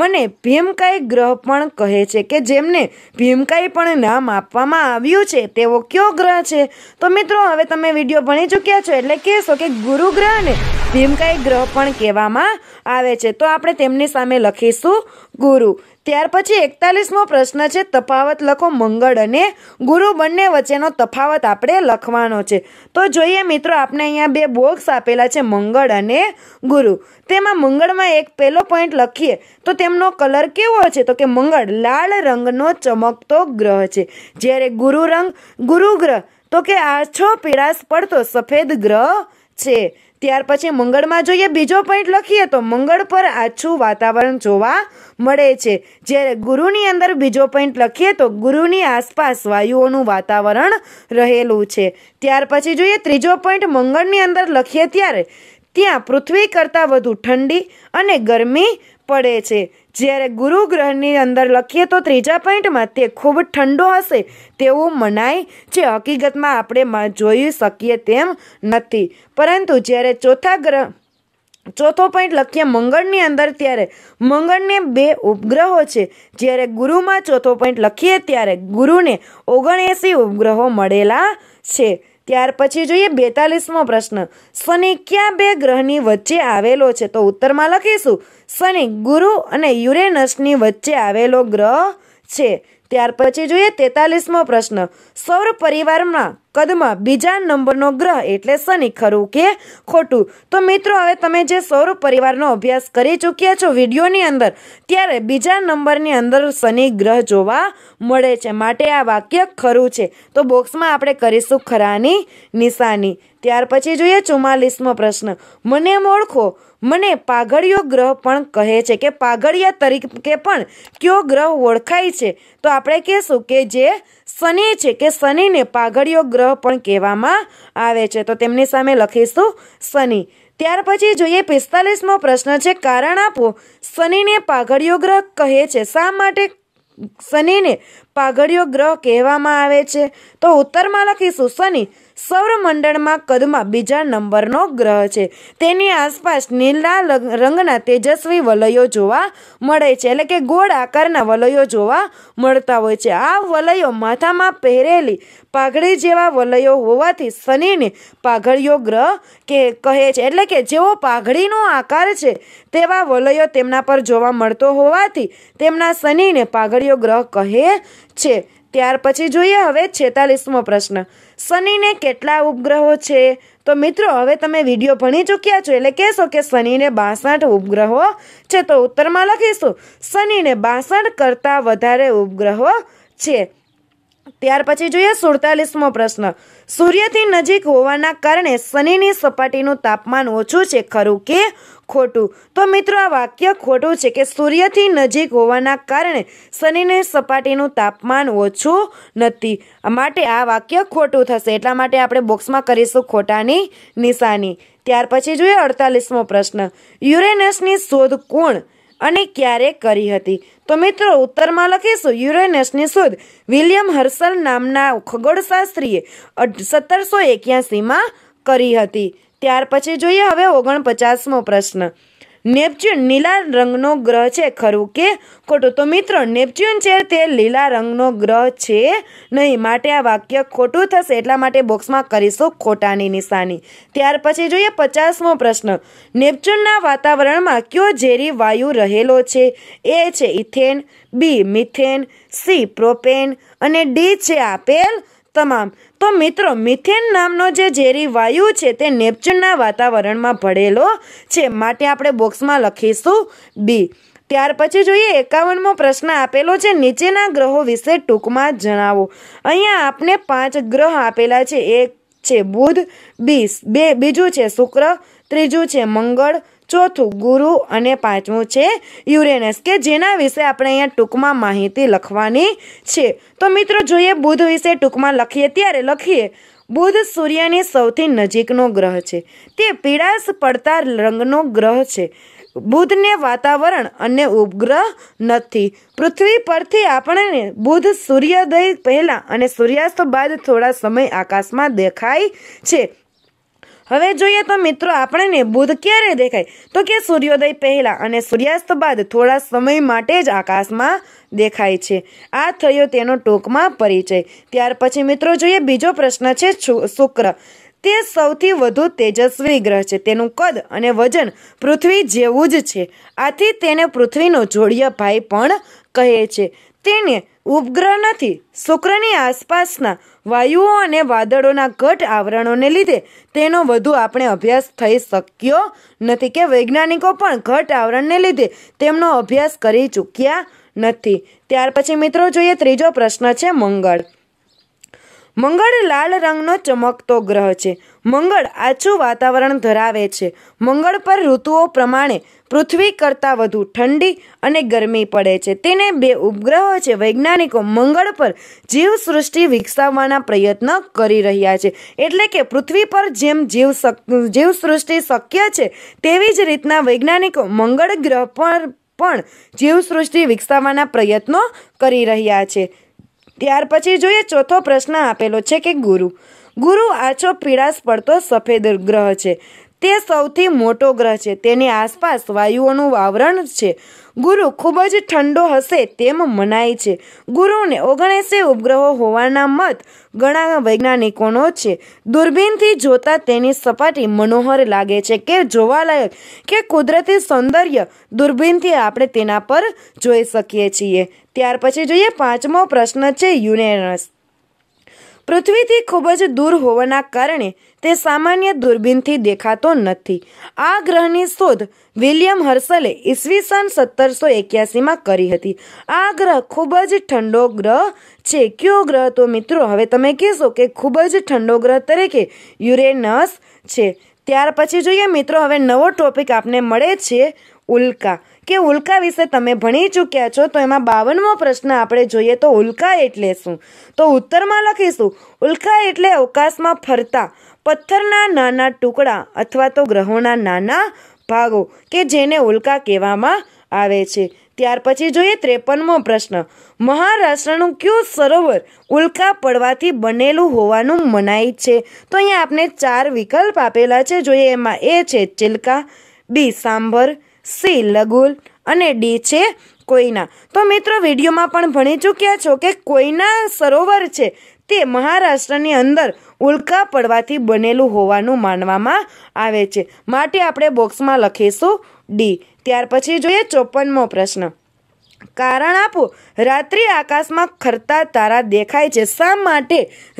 મને ભીમકાય ગ્રહ પણ કહે છે કે જેમને ભીમકાય પણ નામ આપવામાં આવ્યું છે તેવો કયો ગ્રહ છે તો મિત્રો હવે તમે વિડીયો ભણી ચૂક્યા છો એટલે કહેશો કે ગુરુ ગ્રહને ભીમકાય ગ્રહ પણ કહેવામાં આવે છે તો આપણે તેમની સામે લખીશું ગુરુ ત્યાર પછી એકતાલીસમો પ્રશ્ન છે તફાવત લખો મંગળ અને ગુરુ બંને વચ્ચેનો તફાવત આપણે લખવાનો છે તો જોઈએ મિત્રો આપણે અહીંયા બે બોક્સ આપેલા છે મંગળ અને ગુરુ તેમાં મંગળમાં એક પહેલો પોઈન્ટ લખીએ તો તેમનો કલર કેવો છે તો કે મંગળ લાલ રંગનો ચમકતો ગ્રહ છે જ્યારે ગુરુ રંગ ગુરુ ગ્રહ તો કે આછો પીળાશ પડતો સફેદ ગ્રહ છે ત્યાર પછી મંગળમાં જોઈએ બીજો પોઈન્ટ લખીએ તો મંગળ પર આછું વાતાવરણ જોવા મળે છે જ્યારે ગુરુની અંદર બીજો પોઈન્ટ લખીએ તો ગુરુની આસપાસ વાયુઓનું વાતાવરણ રહેલું છે ત્યાર પછી જોઈએ ત્રીજો પોઈન્ટ મંગળની અંદર લખીએ ત્યારે ત્યાં પૃથ્વી કરતાં વધુ ઠંડી અને ગરમી પડે છે જ્યારે ગુરુ ગ્રહની અંદર લખીએ તો ત્રીજા પોઈન્ટમાં તે ખૂબ ઠંડો હશે તેવું મનાય છે હકીકતમાં આપણે જોઈ શકીએ તેમ નથી પરંતુ જ્યારે ચોથા ગ્રહ ચોથો પોઈન્ટ લખીએ મંગળની અંદર ત્યારે મંગળને બે ઉપગ્રહો છે જ્યારે ગુરુમાં ચોથો પોઈન્ટ લખીએ ત્યારે ગુરુને ઓગણએંસી ઉપગ્રહો મળેલા છે ત્યાર પછી જોઈએ બેતાલીસમો પ્રશ્ન શનિ ક્યાં બે ગ્રહની વચ્ચે આવેલો છે તો ઉત્તરમાં લખીશું શનિ ગુરુ અને યુરેનસની વચ્ચે આવેલો ગ્રહ છે ત્યાર પછી જોઈએ તેતાલીસમો પ્રશ્ન સૌર પરિવારમાં કદમાં બીજા નંબરનો ગ્રહ એટલે શનિ ખરું કે ખોટું તો મિત્રો હવે તમે જે સૌર પરિવારનો અભ્યાસ કરી ચૂક્યા છો વિડીયોની અંદર ત્યારે બીજા નંબરની અંદર શનિ ગ્રહ જોવા મળે છે માટે આ વાક્ય ખરું છે તો બોક્સમાં આપણે કરીશું ખરાની નિશાની ત્યાર પછી જોઈએ ચુમ્માલીસમો પ્રશ્ન મને ઓળખો મને પાઘડિયો ગ્રહ પણ કહે છે કે પાઘડિયા તરીકે પણ કયો ગ્રહ ઓળખાય છે તો આપણે કહેશું કે જે શનિ છે કે શનિને પાઘડિયો ગ્રહ પણ કહેવામાં આવે છે તો તેમની સામે લખીશું શનિ ત્યાર પછી જોઈએ પિસ્તાલીસમો પ્રશ્ન છે કારણ આપો શનિને પાઘડિયો ગ્રહ કહે છે શા માટે શનિને પાઘડિયો ગ્રહ કહેવામાં આવે છે તો ઉત્તરમાં લખીશું શનિ સૌરમંડળમાં કદમાં બીજા નંબરનો ગ્રહ છે તેની આસપાસ નીલા રંગના તેજસ્વી વલયો જોવા મળે છે એટલે કે ગોળ આકારના વલયો જોવા મળતા હોય છે આ વલયો માથામાં પહેરેલી પાઘડી જેવા વલયો હોવાથી શનિને પાઘડીયો ગ્રહ કે કહે છે એટલે કે જેવો પાઘડીનો આકાર છે તેવા વલયો તેમના પર જોવા મળતો હોવાથી તેમના શનિને પાઘડીયો ગ્રહ કહે છે ત્યાર પછી જોઈએ હવે છેતાલીસમો પ્રશ્ન શનિને કેટલા ઉપગ્રહો છે તો મિત્રો હવે તમે વિડીયો ભણી ચૂક્યા છો એટલે કહેશો કે શનિને બાસઠ ઉપગ્રહો છે તો ઉત્તરમાં લખીશું શનિને બાસઠ કરતાં વધારે ઉપગ્રહો છે ત્યાર પછી જોઈએ સુડતાલીસમો પ્રશ્ન સૂર્યથી નજીક હોવાના કારણે શનિની સપાટીનું તાપમાન ઓછું છે ખરું કે ખોટું તો મિત્રો આ વાક્ય ખોટું છે કે સૂર્યથી નજીક હોવાના કારણે શનિને સપાટીનું તાપમાન ઓછું નથી માટે આ વાક્ય ખોટું થશે એટલા માટે આપણે બોક્સમાં કરીશું ખોટાની નિશાની ત્યાર પછી જોઈએ અડતાલીસમો પ્રશ્ન યુરેનસની શોધ કોણ અને ક્યારે કરી હતી તો મિત્રો ઉત્તરમાં લખીશું યુરેનસની શોધ વિલિયમ હર્સલ નામના ખગોળશાસ્ત્રીએ સત્તરસો એક્યાસીમાં કરી હતી ત્યાર પછી જોઈએ હવે ઓગણપચાસમો પ્રશ્ન નેપચ્યુન નીલા રંગનો ગ્રહ છે ખરું કે ખોટું તો મિત્રો નેપચ્યુન છે તે લીલા રંગનો ગ્રહ છે નહીં માટે આ વાક્ય ખોટું થશે એટલા માટે બોક્સમાં કરીશું ખોટાની નિશાની ત્યાર પછી જોઈએ પચાસમો પ્રશ્ન નેપચ્યુનના વાતાવરણમાં કયો ઝેરી વાયુ રહેલો છે એ છે ethane B methane C propane અને ડી છે આપેલ તમામ તો મિત્રો મિથેન નામનો જે ઝેરી વાયુ છે તે નેપચ્યુનના વાતાવરણમાં ભળેલો છે માટે આપણે બોક્સમાં લખીશું બી ત્યાર પછી જોઈએ એકાવનમો પ્રશ્ન આપેલો છે નીચેના ગ્રહો વિશે ટૂંકમાં જણાવો અહીંયા આપને પાંચ ગ્રહ આપેલા છે એક છે બુધ બી બે બીજું છે શુક્ર ત્રીજું છે મંગળ ચોથું ગુરુ અને પાંચમું છે યુરેનસ કે જેના વિશે આપણે અહીંયા ટૂંકમાં માહિતી લખવાની છે તો મિત્રો જોઈએ બુધ વિશે ટૂંકમાં લખીએ ત્યારે લખીએ બુધ સૂર્યની સૌથી નજીકનો ગ્રહ છે તે પીળાશ પડતા રંગનો ગ્રહ છે બુધને વાતાવરણ અને ઉપગ્રહ નથી પૃથ્વી પરથી આપણને બુધ સૂર્યોદય પહેલાં અને સૂર્યાસ્ત બાદ થોડા સમય આકાશમાં દેખાય છે હવે જોઈએ તો મિત્રો આપણને બુધ ક્યારે દેખાય તો કે સૂર્યોદય પહેલાં અને સૂર્યાસ્ત બાદ થોડા સમય માટે જ આકાશમાં દેખાય છે આ થયો તેનો ટૂંકમાં પરિચય ત્યાર પછી મિત્રો જોઈએ બીજો પ્રશ્ન છે શુક્ર તે સૌથી વધુ તેજસ્વી ગ્રહ છે તેનું કદ અને વજન પૃથ્વી જેવું જ છે આથી તેને પૃથ્વીનો જોડિયા ભાઈ પણ કહે છે તેને ઉપગ્રહ નથી શુક્રની આસપાસના વાયુઓ અને વાદળોના ઘટ આવરણોને લીધે તેનો વધુ આપણે અભ્યાસ થઈ શક્યો નથી કે વૈજ્ઞાનિકો પણ ઘટ આવરણને લીધે તેમનો અભ્યાસ કરી ચૂક્યા નથી ત્યાર પછી મિત્રો જોઈએ ત્રીજો પ્રશ્ન છે મંગળ મંગળ લાલ રંગનો ચમકતો ગ્રહ છે મંગળ આછું વાતાવરણ ધરાવે છે મંગળ પર ઋતુઓ પ્રમાણે પૃથ્વી કરતાં વધુ ઠંડી અને ગરમી પડે છે તેને બે ઉપગ્રહો છે વૈજ્ઞાનિકો મંગળ પર જીવસૃષ્ટિ વિકસાવવાના પ્રયત્ન કરી રહ્યા છે એટલે કે પૃથ્વી પર જેમ જીવ જીવસૃષ્ટિ શક્ય છે તેવી જ રીતના વૈજ્ઞાનિકો મંગળ ગ્રહ પર પણ જીવસૃષ્ટિ વિકસાવવાના પ્રયત્નો કરી રહ્યા છે ત્યાર પછી જોઈએ ચોથો પ્રશ્ન આપેલો છે કે ગુરુ ગુરુ આછો પીળાશ પડતો સફેદ ગ્રહ છે તે સૌથી મોટો ગ્રહ છે તેની આસપાસ વાયુઓનું વાવરણ છે ગુરુ ખૂબ જ ઠંડો હશે તેમ મનાય છે ગુરુને ઓગણએસી ઉપગ્રહો હોવાના મત ઘણા વૈજ્ઞાનિકોનો છે દૂરબીનથી જોતા તેની સપાટી મનોહર લાગે છે કે જોવાલાયક કે કુદરતી સૌંદર્ય દૂરબીનથી આપણે તેના પર જોઈ શકીએ છીએ ત્યાર પછી જોઈએ પાંચમો પ્રશ્ન છે યુરેનસ પૃથ્વીથી ખૂબ જ દૂર હોવાના કારણે તે સામાન્ય દૂરબીનથી દેખાતો નથી આ ગ્રહની શોધ વિલિયમ હર્સલે ઈસવીસન સત્તરસો એક્યાસીમાં કરી હતી આ ગ્રહ ખૂબ જ ઠંડો ગ્રહ છે કયો ગ્રહ તો મિત્રો હવે તમે કહેશો કે ખૂબ જ ઠંડો ગ્રહ તરીકે યુરેનસ છે ત્યાર પછી જોઈએ મિત્રો હવે નવો ટોપિક આપને મળે છે ઉલ્કા કે ઉલ્કા વિશે તમે ભણી ચૂક્યા છો તો એમાં બાવનમો પ્રશ્ન આપણે જોઈએ તો ઉલ્કા એટલે શું તો ઉત્તરમાં લખીશું ઉલ્કા એટલે અવકાશમાં ફરતા પથ્થરના નાના ટુકડા અથવા તો ગ્રહોના નાના ભાગો કે જેને ઉલ્કા કહેવામાં આવે છે ત્યાર પછી જોઈએ ત્રેપનમો પ્રશ્ન મહારાષ્ટ્રનું કયું સરોવર ઉલ્કા પડવાથી બનેલું હોવાનું મનાય છે તો અહીંયા આપણે ચાર વિકલ્પ આપેલા છે જોઈએ એમાં એ છે ચિલકા બી સાંભર સી લઘુલ અને ડી છે કોઈના તો મિત્રો વિડીયોમાં પણ ભણી ચૂક્યા છો કે કોઈના સરોવર છે તે મહારાષ્ટ્રની અંદર ઉલ્કા પડવાથી બનેલું હોવાનું માનવામાં આવે છે માટે આપણે બોક્સમાં લખીશું ડી ત્યાર પછી જોઈએ ચોપનમો પ્રશ્ન કારણ આપો રાત્રે આકાશમાં ખરતા તારા દેખાય છે શા માટે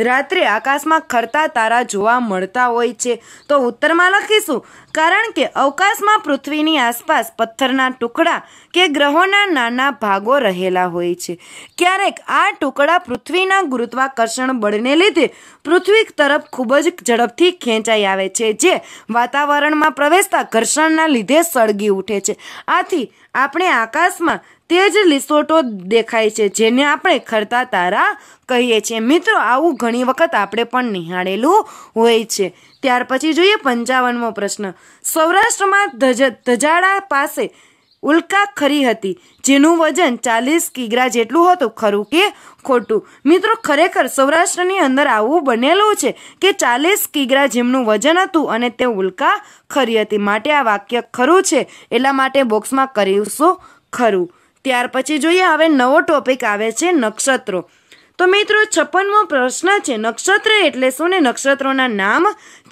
રાત્રે આકાશમાં ખરતા તારા જોવા મળતા હોય છે તો ઉત્તરમાં લખીશું કારણ કે અવકાશમાં પૃથ્વીની આસપાસ પથ્થરના ટુકડા કે ગ્રહોના નાના ભાગો રહેલા હોય છે ક્યારેક આ ટુકડા પૃથ્વીના ગુરુત્વાકર્ષણ બળને લીધે પૃથ્વી તરફ ખૂબ જ ઝડપથી ખેંચાઈ આવે છે જે વાતાવરણમાં પ્રવેશતા ઘર્ષણના લીધે સળગી ઉઠે છે આથી આપણે આકાશમાં તે જ રિસોર્ટો દેખાય છે જેને આપણે ખરતા તારા કહીએ છીએ મિત્રો આવું ઘણી વખત આપણે પણ નિહાળેલું હોય છે ત્યાર પછી જોઈએ પંચાવનમો પ્રશ્ન સૌરાષ્ટ્રમાં ધજ ધજાડા પાસે ઉલ્કા ખરી હતી જેનું વજન ચાલીસ કિગ્રા જેટલું હતું ખરું કે ખોટું મિત્રો ખરેખર સૌરાષ્ટ્રની અંદર આવું બનેલું છે કે ચાલીસ કિગ્રા જેમનું વજન હતું અને તે ઉલ્કા ખરી હતી માટે આ વાક્ય ખરું છે એટલા માટે બોક્સમાં કરીશું ખરું ત્યાર પછી જોઈએ હવે નવો ટોપિક આવે છે નક્ષત્રો તો મિત્રો છપ્પનમો પ્રશ્ન છે નક્ષત્ર એટલે શું ને નક્ષત્રોના નામ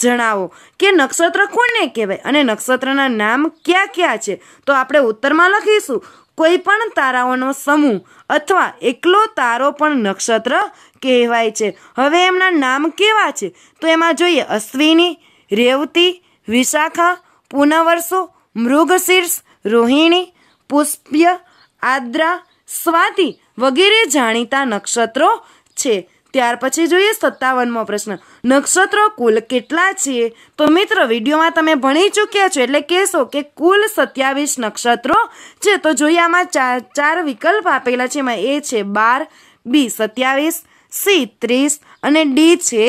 જણાવો કે નક્ષત્ર કોને કહેવાય અને નક્ષત્રના નામ ક્યાં ક્યાં છે તો આપણે ઉત્તરમાં લખીશું કોઈ પણ તારાઓનો સમૂહ અથવા એકલો તારો પણ નક્ષત્ર કહેવાય છે હવે એમના નામ કેવા છે તો એમાં જોઈએ અશ્વિની રેવતી વિશાખા પુનવર્ષો મૃગશીર્ષ રોહિણી પુષ્પ્ય આદ્રા સ્વાતિ વગેરે જાણીતા નક્ષત્રો છે ત્યાર પછી જોઈએ સત્તાવનમો પ્રશ્ન નક્ષત્રો કુલ કેટલા છે તો મિત્ર વિડીયોમાં તમે ભણી ચૂક્યા છો એટલે કહેશો કે કુલ સત્યાવીસ નક્ષત્રો છે તો જોઈએ આમાં ચાર ચાર વિકલ્પ આપેલા છે એમાં એ છે બાર બી સત્યાવીસ સી ત્રીસ અને ડી છે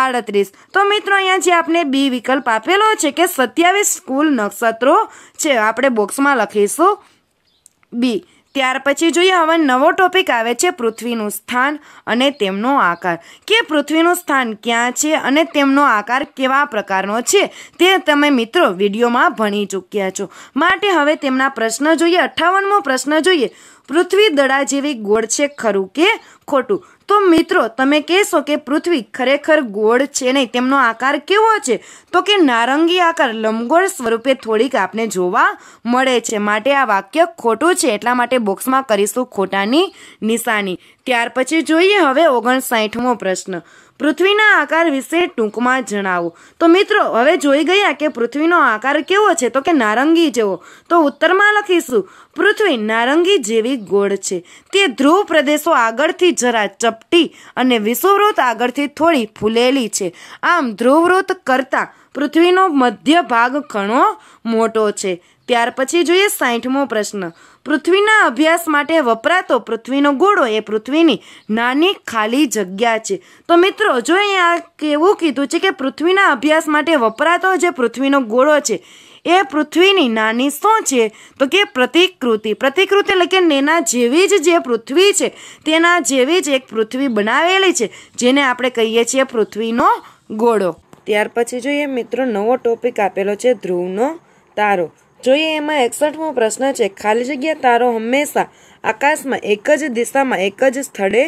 આડત્રીસ તો મિત્રો અહીંયા જે આપણે બી વિકલ્પ આપેલો છે કે સત્યાવીસ કુલ નક્ષત્રો છે આપણે બોક્સમાં લખીશું બી ત્યાર પછી જોઈએ હવે નવો ટોપિક આવે છે પૃથ્વીનું સ્થાન અને તેમનો આકાર કે પૃથ્વીનું સ્થાન ક્યાં છે અને તેમનો આકાર કેવા પ્રકારનો છે તે તમે મિત્રો વિડીયોમાં ભણી ચૂક્યા છો માટે હવે તેમના પ્રશ્ન જોઈએ અઠ્ઠાવનમો પ્રશ્ન જોઈએ પૃથ્વી દડા જેવી ગોળ છે ખરું કે ખોટું તો મિત્રો તમે કહેશો કે પૃથ્વી ખરેખર ગોળ છે નહીં તેમનો આકાર કેવો છે તો કે નારંગી આકાર લંબગોળ સ્વરૂપે થોડીક આપને જોવા મળે છે માટે આ વાક્ય ખોટું છે એટલા માટે બોક્સમાં કરીશું ખોટાની નિશાની ત્યાર પછી જોઈએ હવે ઓગણસાઠમો પ્રશ્ન પૃથ્વીના આકાર વિશે ટૂંકમાં જણાવો તો મિત્રો હવે જોઈ ગયા કે પૃથ્વીનો આકાર કેવો છે તો કે નારંગી જેવો તો ઉત્તરમાં લખીશું પૃથ્વી નારંગી જેવી ગોળ છે તે ધ્રુવ પ્રદેશો આગળથી જરા ચપટી અને વિષુવવૃત આગળથી થોડી ફૂલેલી છે આમ ધ્રુવવૃત કરતાં પૃથ્વીનો મધ્ય ભાગ ઘણો મોટો છે ત્યાર પછી જોઈએ સાઠમો પ્રશ્ન પૃથ્વીના અભ્યાસ માટે વપરાતો પૃથ્વીનો ગોળો એ પૃથ્વીની નાની ખાલી જગ્યા છે તો મિત્રો જો અહીંયા કેવું કીધું છે કે પૃથ્વીના અભ્યાસ માટે વપરાતો જે પૃથ્વીનો ગોળો છે એ પૃથ્વીની નાની શું છે તો કે પ્રતિકૃતિ પ્રતિકૃતિ એટલે કે એના જેવી જ જે પૃથ્વી છે તેના જેવી જ એક પૃથ્વી બનાવેલી છે જેને આપણે કહીએ છીએ પૃથ્વીનો ગોળો ત્યાર પછી જોઈએ મિત્રો નવો ટોપિક આપેલો છે ધ્રુવનો તારો જોઈએ એમાં એકસઠમો પ્રશ્ન છે ખાલી જગ્યા તારો હંમેશા આકાશમાં એક જ દિશામાં એક જ સ્થળે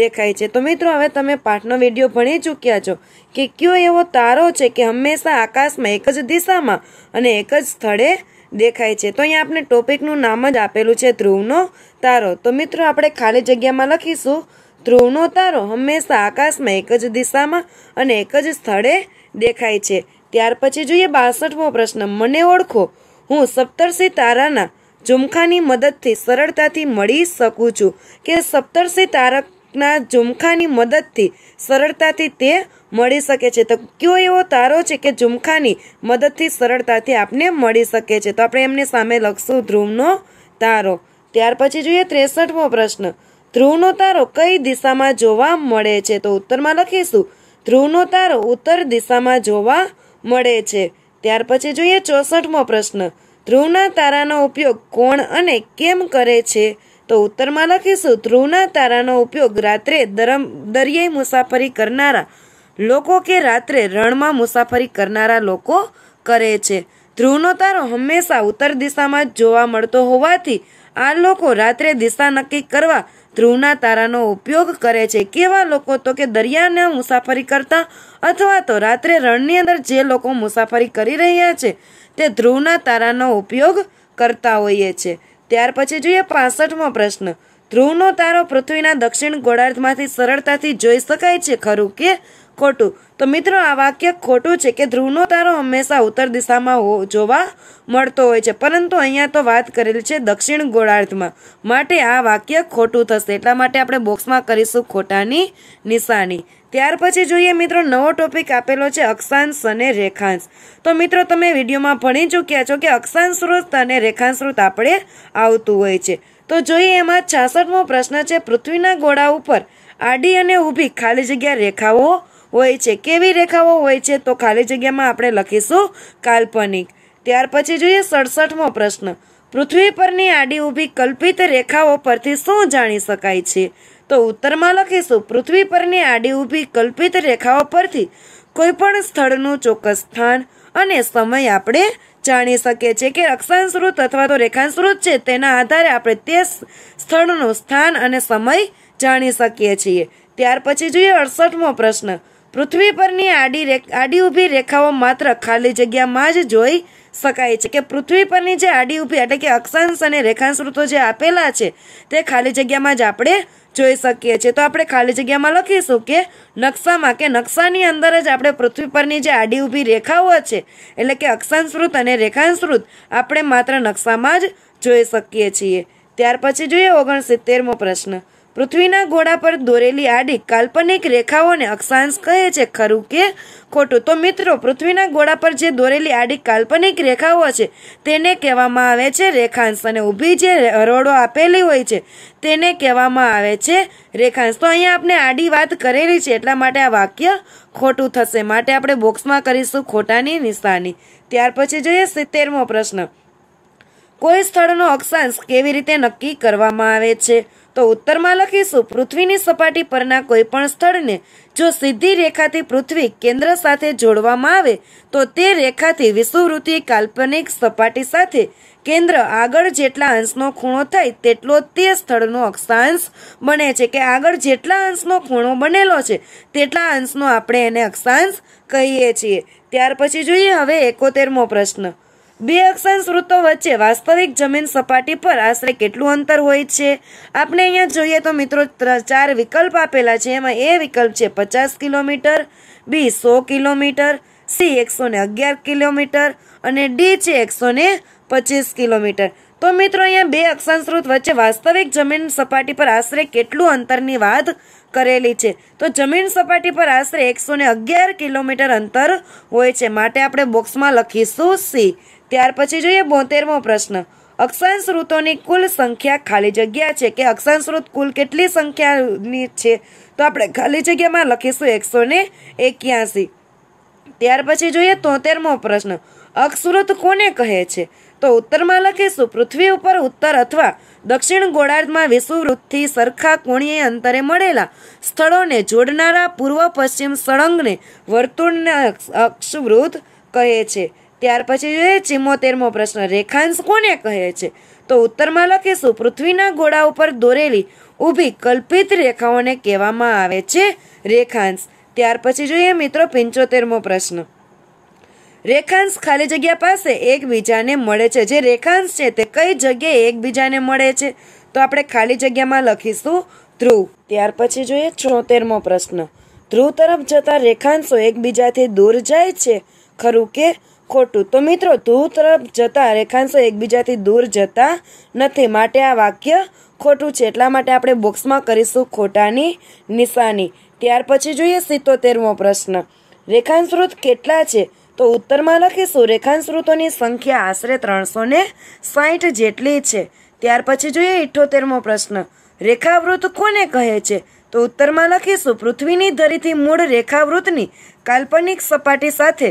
દેખાય છે તો મિત્રો હવે તમે પાઠનો વિડીયો ભણી ચૂક્યા છો કે કયો એવો તારો છે કે હંમેશા આકાશમાં એક જ દિશામાં અને એક જ સ્થળે દેખાય છે તો અહીંયા આપણે ટોપિકનું નામ જ આપેલું છે ધ્રુવનો તારો તો મિત્રો આપણે ખાલી જગ્યામાં લખીશું ધ્રુવનો તારો હંમેશા આકાશમાં એક જ દિશામાં અને એક જ સ્થળે દેખાય છે ત્યાર પછી જોઈએ બાસઠમો પ્રશ્ન મને ઓળખો હું સપ્તર્ષિ તારાના ઝુમખાની મદદથી સરળતાથી મળી શકું છું કે સપ્તર્ષિ તારકના ઝુમખાની મદદથી સરળતાથી તે મળી શકે છે તો કયો એવો તારો છે કે ઝુમખાની મદદથી સરળતાથી આપને મળી શકે છે તો આપણે એમની સામે લખશું ધ્રુવનો તારો ત્યાર પછી જોઈએ ત્રેસઠમો પ્રશ્ન ધ્રુવનો તારો કઈ દિશામાં જોવા મળે છે તો ઉત્તરમાં લખીશું ધ્રુવનો તારો ઉત્તર દિશામાં જોવા મળે છે ત્યાર પછી જોઈએ ચોસઠમો પ્રશ્ન ધ્રુવના તારાનો ઉપયોગ કોણ અને કેમ કરે છે તો ઉત્તરમાં લખીશું ધ્રુવના તારાનો ઉપયોગ રાત્રે દરમ દરિયાઈ મુસાફરી કરનારા લોકો કે રાત્રે રણમાં મુસાફરી કરનારા લોકો કરે છે ધ્રુવનો તારો હંમેશા ઉત્તર દિશામાં જ જોવા મળતો હોવાથી આ લોકો રાત્રે દિશા નક્કી કરવા ધ્રુવના તારાનો ઉપયોગ કરે છે કેવા લોકો તો કે દરિયાને મુસાફરી કરતા અથવા તો રાત્રે રણની અંદર જે લોકો મુસાફરી કરી રહ્યા છે તે ધ્રુવના તારાનો ઉપયોગ કરતા હોઈએ છે ત્યાર પછી જોઈએ પાસઠમો પ્રશ્ન ધ્રુવનો તારો પૃથ્વીના દક્ષિણ ગોળાર્ધમાંથી સરળતાથી જોઈ શકાય છે ખરું કે ખોટું તો મિત્રો આ વાક્ય ખોટું છે કે ધ્રુવનો તારો હંમેશા ઉત્તર દિશામાં જોવા મળતો હોય છે પરંતુ અહીંયા તો વાત કરેલી છે દક્ષિણ ગોળાર્ધમાં માટે આ વાક્ય ખોટું થશે એટલા માટે આપણે બોક્સમાં કરીશું ખોટાની નિશાની ત્યાર પછી જોઈએ મિત્રો નવો ટોપિક આપેલો છે અક્ષાંશ અને રેખાંશ તો મિત્રો તમે વિડીયોમાં ભણી ચૂક્યા છો કે અક્ષાંશ વૃત્ત અને રેખાંશ વૃત્ત આપણે આવતું હોય છે તો જોઈએ એમાં છાસઠમો પ્રશ્ન છે પૃથ્વીના ગોળા ઉપર આડી અને ઊભી ખાલી જગ્યા રેખાઓ હોય છે કેવી રેખાઓ હોય છે તો ખાલી જગ્યામાં આપણે લખીશું કાલ્પનિક ત્યાર પછી જોઈએ સડસઠમો પ્રશ્ન પૃથ્વી પરની આડી ઊભી કલ્પિત રેખાઓ પરથી શું જાણી શકાય છે તો ઉત્તરમાં લખીશું પૃથ્વી પરની આડી ઊભી કલ્પિત રેખાઓ પરથી કોઈ પણ સ્થળનું ચોક્કસ સ્થાન અને સમય આપણે જાણી શકીએ છીએ કે અક્ષાંશ્રુત અથવા તો રેખાંશ્રુત છે તેના આધારે આપણે તે સ્થળનું સ્થાન અને સમય જાણી શકીએ છીએ ત્યાર પછી જોઈએ અડસઠમો પ્રશ્ન પૃથ્વી પરની આડી આડી ઊભી રેખાઓ માત્ર ખાલી જગ્યામાં જ જોઈ શકાય છે કે પૃથ્વી પરની જે આડી ઊભી એટલે કે અક્ષાંશ અને રેખાંશૃતો જે આપેલા છે તે ખાલી જગ્યામાં જ આપણે જોઈ શકીએ છીએ તો આપણે ખાલી જગ્યામાં લખીશું કે નકશામાં કે નકશાની અંદર જ આપણે પૃથ્વી પરની જે આડી ઊભી રેખાઓ છે એટલે કે અક્ષાંશૃત અને રેખાંશૃત આપણે માત્ર નકશામાં જ જોઈ શકીએ છીએ ત્યાર પછી જોઈએ ઓગણસિત્તેરમો પ્રશ્ન પૃથ્વીના ગોળા પર દોરેલી આડી કાલ્પનિક રેખાઓને અક્ષાંશ કહે છે ખરું કે ખોટું તો મિત્રો પૃથ્વીના ગોળા પર જે દોરેલી આડી કાલ્પનિક રેખાઓ છે તેને કહેવામાં આવે છે રેખાંશ અને ઊભી જે હરોળો આપેલી હોય છે તેને કહેવામાં આવે છે રેખાંશ તો અહીંયા આપણે આડી વાત કરેલી છે એટલા માટે આ વાક્ય ખોટું થશે માટે આપણે બોક્સમાં કરીશું ખોટાની નિશાની ત્યાર પછી જોઈએ સિત્તેરમો પ્રશ્ન કોઈ સ્થળનો અક્ષાંશ કેવી રીતે નક્કી કરવામાં આવે છે તો ઉત્તરમાં લખીશું પૃથ્વીની સપાટી પરના કોઈપણ સ્થળને જો સીધી રેખાથી પૃથ્વી કેન્દ્ર સાથે જોડવામાં આવે તો તે રેખાથી વિષુવૃત્તિ કાલ્પનિક સપાટી સાથે કેન્દ્ર આગળ જેટલા અંશનો ખૂણો થાય તેટલો તે સ્થળનો અક્ષાંશ બને છે કે આગળ જેટલા અંશનો ખૂણો બનેલો છે તેટલા અંશનો આપણે એને અક્ષાંશ કહીએ છીએ ત્યાર પછી જોઈએ હવે એકોતેરમો પ્રશ્ન બે અક્ષાંશ વચ્ચે વાસ્તવિક જમીન સપાટી પર આશરે કેટલું અંતર હોય છે આપણે અહીંયા જોઈએ તો મિત્રો ચાર વિકલ્પ આપેલા છે એમાં એ વિકલ્પ છે પચાસ કિલોમીટર બી સો કિલોમીટર સી એકસો ને અગિયાર કિલોમીટર અને ડી છે એકસો પચીસ કિલોમીટર તો મિત્રો અહીંયા બે અક્ષાંશૃત વચ્ચે વાસ્તવિક જમીન સપાટી પર આશરે કેટલું અંતરની વાત કરેલી છે તો જમીન સપાટી પર આશરે એકસો કિલોમીટર અંતર હોય છે માટે આપણે બોક્સમાં લખીશું સી ત્યાર પછી જોઈએ બોતેરમો પ્રશ્ન અક્ષાંશ્રુતોની કુલ સંખ્યા ખાલી જગ્યા છે કે અક્ષાંશ્રુત કુલ કેટલી સંખ્યાની છે તો આપણે ખાલી જગ્યામાં લખીશું એકસો ને એક્યાસી ત્યાર પછી જોઈએ તોતેરમો પ્રશ્ન અક્ષુરત કોને કહે છે તો ઉત્તરમાં લખીશું પૃથ્વી ઉપર ઉત્તર અથવા દક્ષિણ ગોળાર્ધમાં વિષુવૃત્તથી સરખા કોણીય અંતરે મળેલા સ્થળોને જોડનારા પૂર્વ પશ્ચિમ સળંગને વર્તુળના અક્ષવૃત કહે છે ત્યાર પછી જોઈએ ચિમોતેરમો પ્રશ્ન રેખાંશ કોને કહે છે તો ઉત્તરમાં લખીશું પૃથ્વીના ગોળા ઉપર દોરેલી ઊભી કલ્પિત રેખાઓને કહેવામાં આવે છે રેખાંશ ત્યાર પછી જોઈએ મિત્રો પંચોતેરમો પ્રશ્ન રેખાંશ ખાલી જગ્યા પાસે એકબીજાને મળે છે જે રેખાંશ છે તે કઈ જગ્યાએ એકબીજાને મળે છે તો આપણે ખાલી જગ્યામાં લખીશું ધ્રુવ ત્યાર પછી જોઈએ છોતેરમો પ્રશ્ન ધ્રુવ તરફ જતા રેખાંશો એકબીજાથી દૂર જાય છે ખરું કે ખોટું તો મિત્રો ધૂ તરફ જતા રેખાંશો એકબીજાથી દૂર જતા નથી માટે આ વાક્ય ખોટું છે એટલા માટે આપણે બોક્સમાં કરીશું ખોટાની નિશાની ત્યાર પછી જોઈએ સિત્તોતેરમો પ્રશ્ન રેખાંશૃત કેટલા છે તો ઉત્તરમાં લખીશું રેખાંશૃતોની સંખ્યા આશરે ત્રણસો ને સાહીઠ જેટલી છે ત્યાર પછી જોઈએ ઇઠ્ઠોતેરમો પ્રશ્ન રેખાવૃત કોને કહે છે તો ઉત્તરમાં લખીશું પૃથ્વીની ધરીથી મૂળ રેખાવૃતની કાલ્પનિક સપાટી સાથે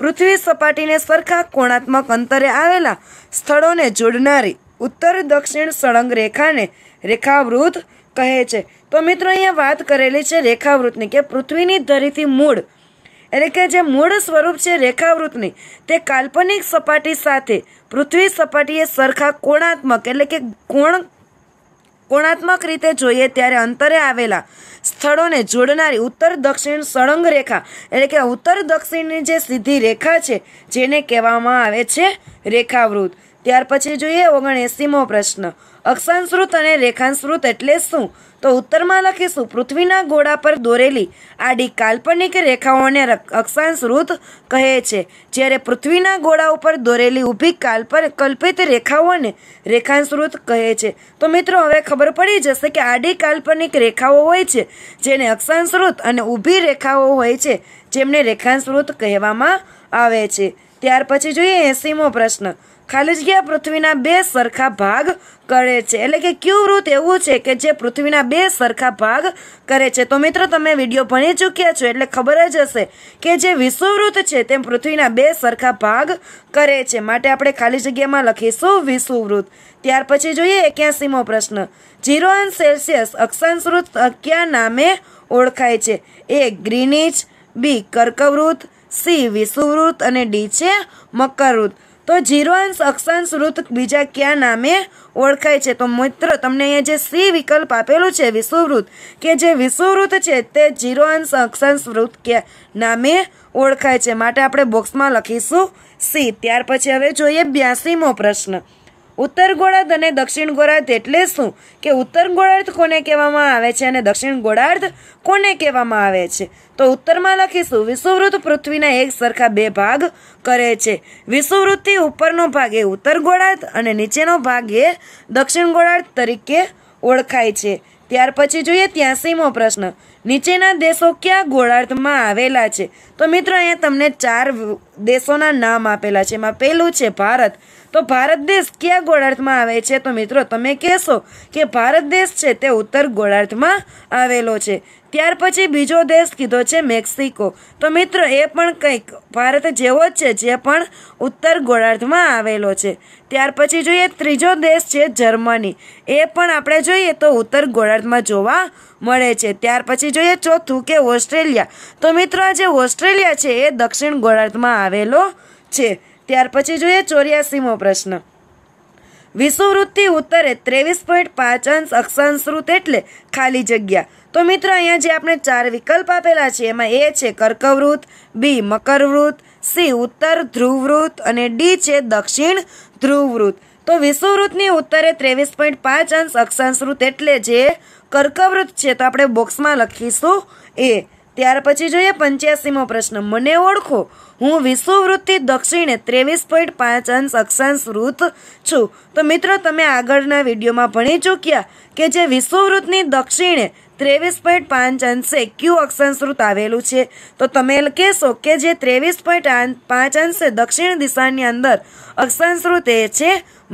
પૃથ્વી સપાટીને સરખા કોણાત્મક અંતરે આવેલા સ્થળોને જોડનારી ઉત્તર દક્ષિણ સળંગ રેખાને રેખાવૃત કહે છે તો મિત્રો અહીંયા વાત કરેલી છે રેખાવૃતની કે પૃથ્વીની ધરીથી મૂળ એટલે કે જે મૂળ સ્વરૂપ છે રેખાવૃતની તે કાલ્પનિક સપાટી સાથે પૃથ્વી સપાટીએ સરખા કોણાત્મક એટલે કે કોણ કોણાત્મક રીતે જોઈએ ત્યારે અંતરે આવેલા સ્થળોને જોડનારી ઉત્તર દક્ષિણ સળંગ રેખા એટલે કે ઉત્તર દક્ષિણની જે સીધી રેખા છે જેને કહેવામાં આવે છે રેખાવૃત ત્યાર પછી જોઈએ ઓગણએંસીમો પ્રશ્ન અક્ષાંશૃત અને રેખાંશૃત એટલે શું તો ઉત્તરમાં લખીશું પૃથ્વીના ગોળા પર દોરેલી આડી કાલ્પનિક રેખાઓને અક્ષાંશ વૃત કહે છે જ્યારે પૃથ્વીના ગોળા ઉપર દોરેલી ઊભી કાલ્પન કલ્પિત રેખાઓને રેખાંશ વૃત કહે છે તો મિત્રો હવે ખબર પડી જશે કે આડી કાલ્પનિક રેખાઓ હોય છે જેને અક્ષાંશ વૃત અને ઊભી રેખાઓ હોય છે જેમને રેખાંશ વૃત કહેવામાં આવે છે ત્યાર પછી જોઈએ એસીમો પ્રશ્ન ખાલીજગ્યા પૃથ્વીના બે સરખા ભાગ કરે છે એટલે કે ક્યુ વૃત એવું છે કે જે પૃથ્વીના બે સરખા ભાગ કરે છે તો મિત્રો તમે વિડીયો ભણી ચૂક્યા છો એટલે ખબર જ હશે કે જે વિષુવૃત છે તે પૃથ્વીના બે સરખા ભાગ કરે છે માટે આપણે ખાલી જગ્યામાં લખીશું વિષુવૃત ત્યાર પછી જોઈએ એક્યાસીમો પ્રશ્ન જીરો અંશ સેલ્સિયસ અક્ષાંશવૃત કયા નામે ઓળખાય છે એ ગ્રીનિચ બી કર્કવૃત સી વિષુવૃત અને ડી છે મકરવૃત્ત તો જીરો અંશ અક્ષાંશ વૃત્ત બીજા ક્યાં નામે ઓળખાય છે તો મિત્ર તમને અહીંયા જે સી વિકલ્પ આપેલું છે વિષુવૃત્ત કે જે વિષુવૃત્ત છે તે જીરો અંશ અક્ષાંશ વૃત્ત ક્યાં નામે ઓળખાય છે માટે આપણે બોક્સમાં લખીશું સી ત્યાર પછી હવે જોઈએ બ્યાસીમો પ્રશ્ન ઉત્તર ગોળાર્ધ અને દક્ષિણ ગોળાર્ધ એટલે શું કે ઉત્તર ગોળાર્ધ કોને કહેવામાં આવે છે અને દક્ષિણ ગોળાર્ધ કોને કહેવામાં આવે છે તો ઉત્તરમાં લખીશું વિષુવવૃત્ત પૃથ્વીના એક સરખા બે ભાગ કરે છે વિષુવવૃત્તથી ઉપરનો ભાગ એ ઉત્તર ગોળાર્ધ અને નીચેનો ભાગ એ દક્ષિણ ગોળાર્ધ તરીકે ઓળખાય છે ત્યાર પછી જોઈએ ત્યાસીમો પ્રશ્ન નીચેના દેશો ક્યાં ગોળાર્ધમાં આવેલા છે તો મિત્રો અહીંયા તમને ચાર દેશોના નામ આપેલા છે એમાં પહેલું છે ભારત તો ભારત દેશ કયા ગોળાર્ધમાં આવે છે તો મિત્રો તમે કહેશો કે ભારત દેશ છે તે ઉત્તર ગોળાર્ધમાં આવેલો છે ત્યાર પછી બીજો દેશ કીધો છે મેક્સિકો તો મિત્રો એ પણ કંઈક ભારત જેવો જ છે જે પણ ઉત્તર ગોળાર્ધમાં આવેલો છે ત્યાર પછી જોઈએ ત્રીજો દેશ છે જર્મની એ પણ આપણે જોઈએ તો ઉત્તર ગોળાર્ધમાં જોવા મળે છે ત્યાર પછી જોઈએ ચોથું કે ઓસ્ટ્રેલિયા તો મિત્રો આ જે ઓસ્ટ્રેલિયા છે એ દક્ષિણ ગોળાર્ધમાં આવેલો છે ત્યાર પછી જોઈએ ચોર્યાસીમો પ્રશ્ન વિષુવૃત્તિ ઉત્તરે ત્રેવીસ પોઈન્ટ પાંચ અંશ અક્ષાંશૃત એટલે ખાલી જગ્યા તો મિત્રો અહીંયા જે આપણે ચાર વિકલ્પ આપેલા છે એમાં એ છે કર્કવૃત બી મકરવૃત સી ઉત્તર ધ્રુવવૃત અને ડી છે દક્ષિણ ધ્રુવવૃત તો વિષુવૃતની ઉત્તરે ત્રેવીસ પોઈન્ટ પાંચ અંશ અક્ષાંશૃત એટલે જે કર્કવૃત છે તો આપણે બોક્સમાં લખીશું એ ત્યાર પછી જોઈએ પંચ્યાસીમો પ્રશ્ન મને ઓળખો હું વિષુવૃત્તિ દક્ષિણે ત્રેવીસ પોઈન્ટ પાંચ અંશ અક્ષાંશ વૃત છું તો મિત્રો તમે આગળના વિડીયોમાં ભણી ચૂક્યા કે જે વિશ્વવૃત્તની દક્ષિણે ત્રેવીસ પોઈન્ટ પાંચ અંશે ક્યુ અક્ષાંશૃત આવેલું છે તો તમે કહેશો કે જે ત્રેવીસ પોઈન્ટ પાંચ અંશે દક્ષિણ દિશાની અંદર અક્ષાંશૃત એ છે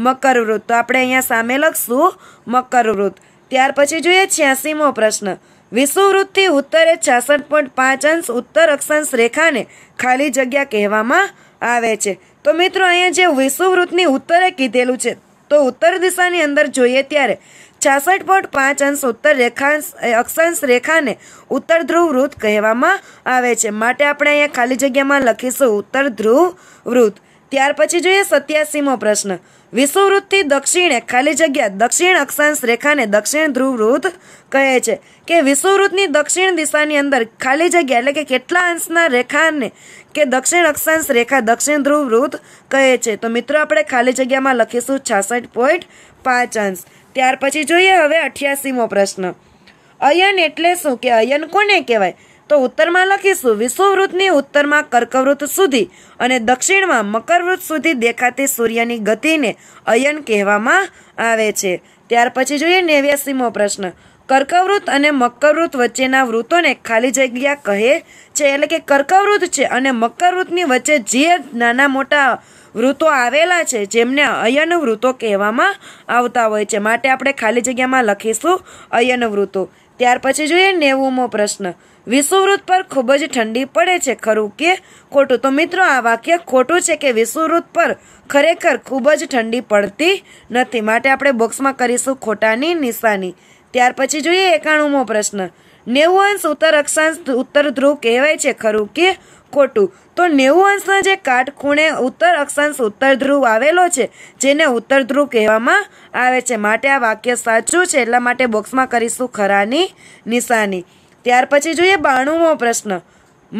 મકરવૃત તો આપણે અહીંયા સામે લખશું મકરવૃત ત્યાર પછી જોઈએ છ્યાસીમો પ્રશ્ન વિષુવવૃત્તથી ઉત્તરે છાસઠ પોઈન્ટ પાંચ અંશ ઉત્તર અક્ષાંશ રેખાને ખાલી જગ્યા કહેવામાં આવે છે તો મિત્રો અહીંયા જે વિષુવવૃત્તની ઉત્તરે કીધેલું છે તો ઉત્તર દિશાની અંદર જોઈએ ત્યારે છાસઠ પોઈન્ટ પાંચ અંશ ઉત્તર રેખાંશ અક્ષાંશ રેખાને ઉત્તર ધ્રુવ વૃત્ત કહેવામાં આવે છે માટે આપણે અહીંયા ખાલી જગ્યામાં લખીશું ઉત્તર ધ્રુવ વૃત્ત ત્યાર પછી જોઈએ સત્યાસીમો પ્રશ્ન વિષુવવૃત્તથી દક્ષિણે ખાલી જગ્યા દક્ષિણ અક્ષાંશ રેખાને દક્ષિણ ધ્રુવવૃત્ત કહે છે કે વિષુવવૃત્તની દક્ષિણ દિશાની અંદર ખાલી જગ્યા એટલે કે કેટલા અંશના રેખાને કે દક્ષિણ અક્ષાંશ રેખા દક્ષિણ ધ્રુવવૃત્ત કહે છે તો મિત્રો આપણે ખાલી જગ્યામાં લખીશું છાસઠ પોઈન્ટ પાંચ અંશ ત્યાર પછી જોઈએ હવે અઠ્યાસીમો પ્રશ્ન અયન એટલે શું કે અયન કોને કહેવાય તો ઉત્તરમાં લખીશું વિષુવવૃત્તની ઉત્તરમાં કર્કવૃત સુધી અને દક્ષિણમાં મકરવૃત સુધી દેખાતી સૂર્યની ગતિને અયન કહેવામાં આવે છે ત્યાર પછી જોઈએ નેવ્યાસીમો પ્રશ્ન કર્કવૃત અને મકરવૃત વચ્ચેના વૃત્તોને ખાલી જગ્યા કહે છે એટલે કે કર્કવૃત છે અને મકરવૃતની વચ્ચે જે નાના મોટા વૃત્તો આવેલા છે જેમને અયન વૃત્તો કહેવામાં આવતા હોય છે માટે આપણે ખાલી જગ્યામાં લખીશું અયન વૃત્તો ત્યાર પછી જોઈએ નેવુંમો પ્રશ્ન વિષુવવૃત્ત પર ખૂબ જ ઠંડી પડે છે ખરું કે ખોટું તો મિત્રો આ વાક્ય ખોટું છે કે વિષુવવૃત્ત પર ખરેખર ખૂબ જ ઠંડી પડતી નથી માટે આપણે બોક્સમાં કરીશું ખોટાની નિશાની ત્યાર પછી જોઈએ એકાણુંમો પ્રશ્ન નેવું અંશ ઉત્તર અક્ષાંશ ઉત્તર ધ્રુવ કહેવાય છે ખરું કે ખોટું તો નેવું અંશના જે કાટખૂણે ઉત્તર અક્ષાંશ ઉત્તર ધ્રુવ આવેલો છે જેને ઉત્તર ધ્રુવ કહેવામાં આવે છે માટે આ વાક્ય સાચું છે એટલા માટે બોક્સમાં કરીશું ખરાની નિશાની ત્યાર પછી જોઈએ બાણુંમો પ્રશ્ન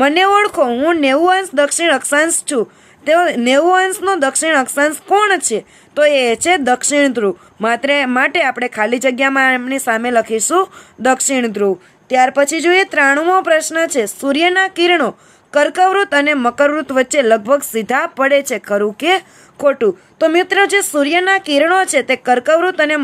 મને ઓળખો હું નેવું અંશ દક્ષિણ અક્ષાંશ છું તેઓ નેવું અંશનો દક્ષિણ અક્ષાંશ કોણ છે તો એ છે દક્ષિણ ધ્રુવ માત્ર માટે આપણે ખાલી જગ્યામાં એમની સામે લખીશું દક્ષિણ ધ્રુવ ત્યાર પછી જોઈએ ત્રાણુંમો પ્રશ્ન છે સૂર્યના કિરણો કર્કવૃત અને મકરવૃત વચ્ચે લગભગ સીધા પડે છે ખરું કે ખોટું તો મિત્રો જે સૂર્યના કિરણો છે તે કર્કવૃત અને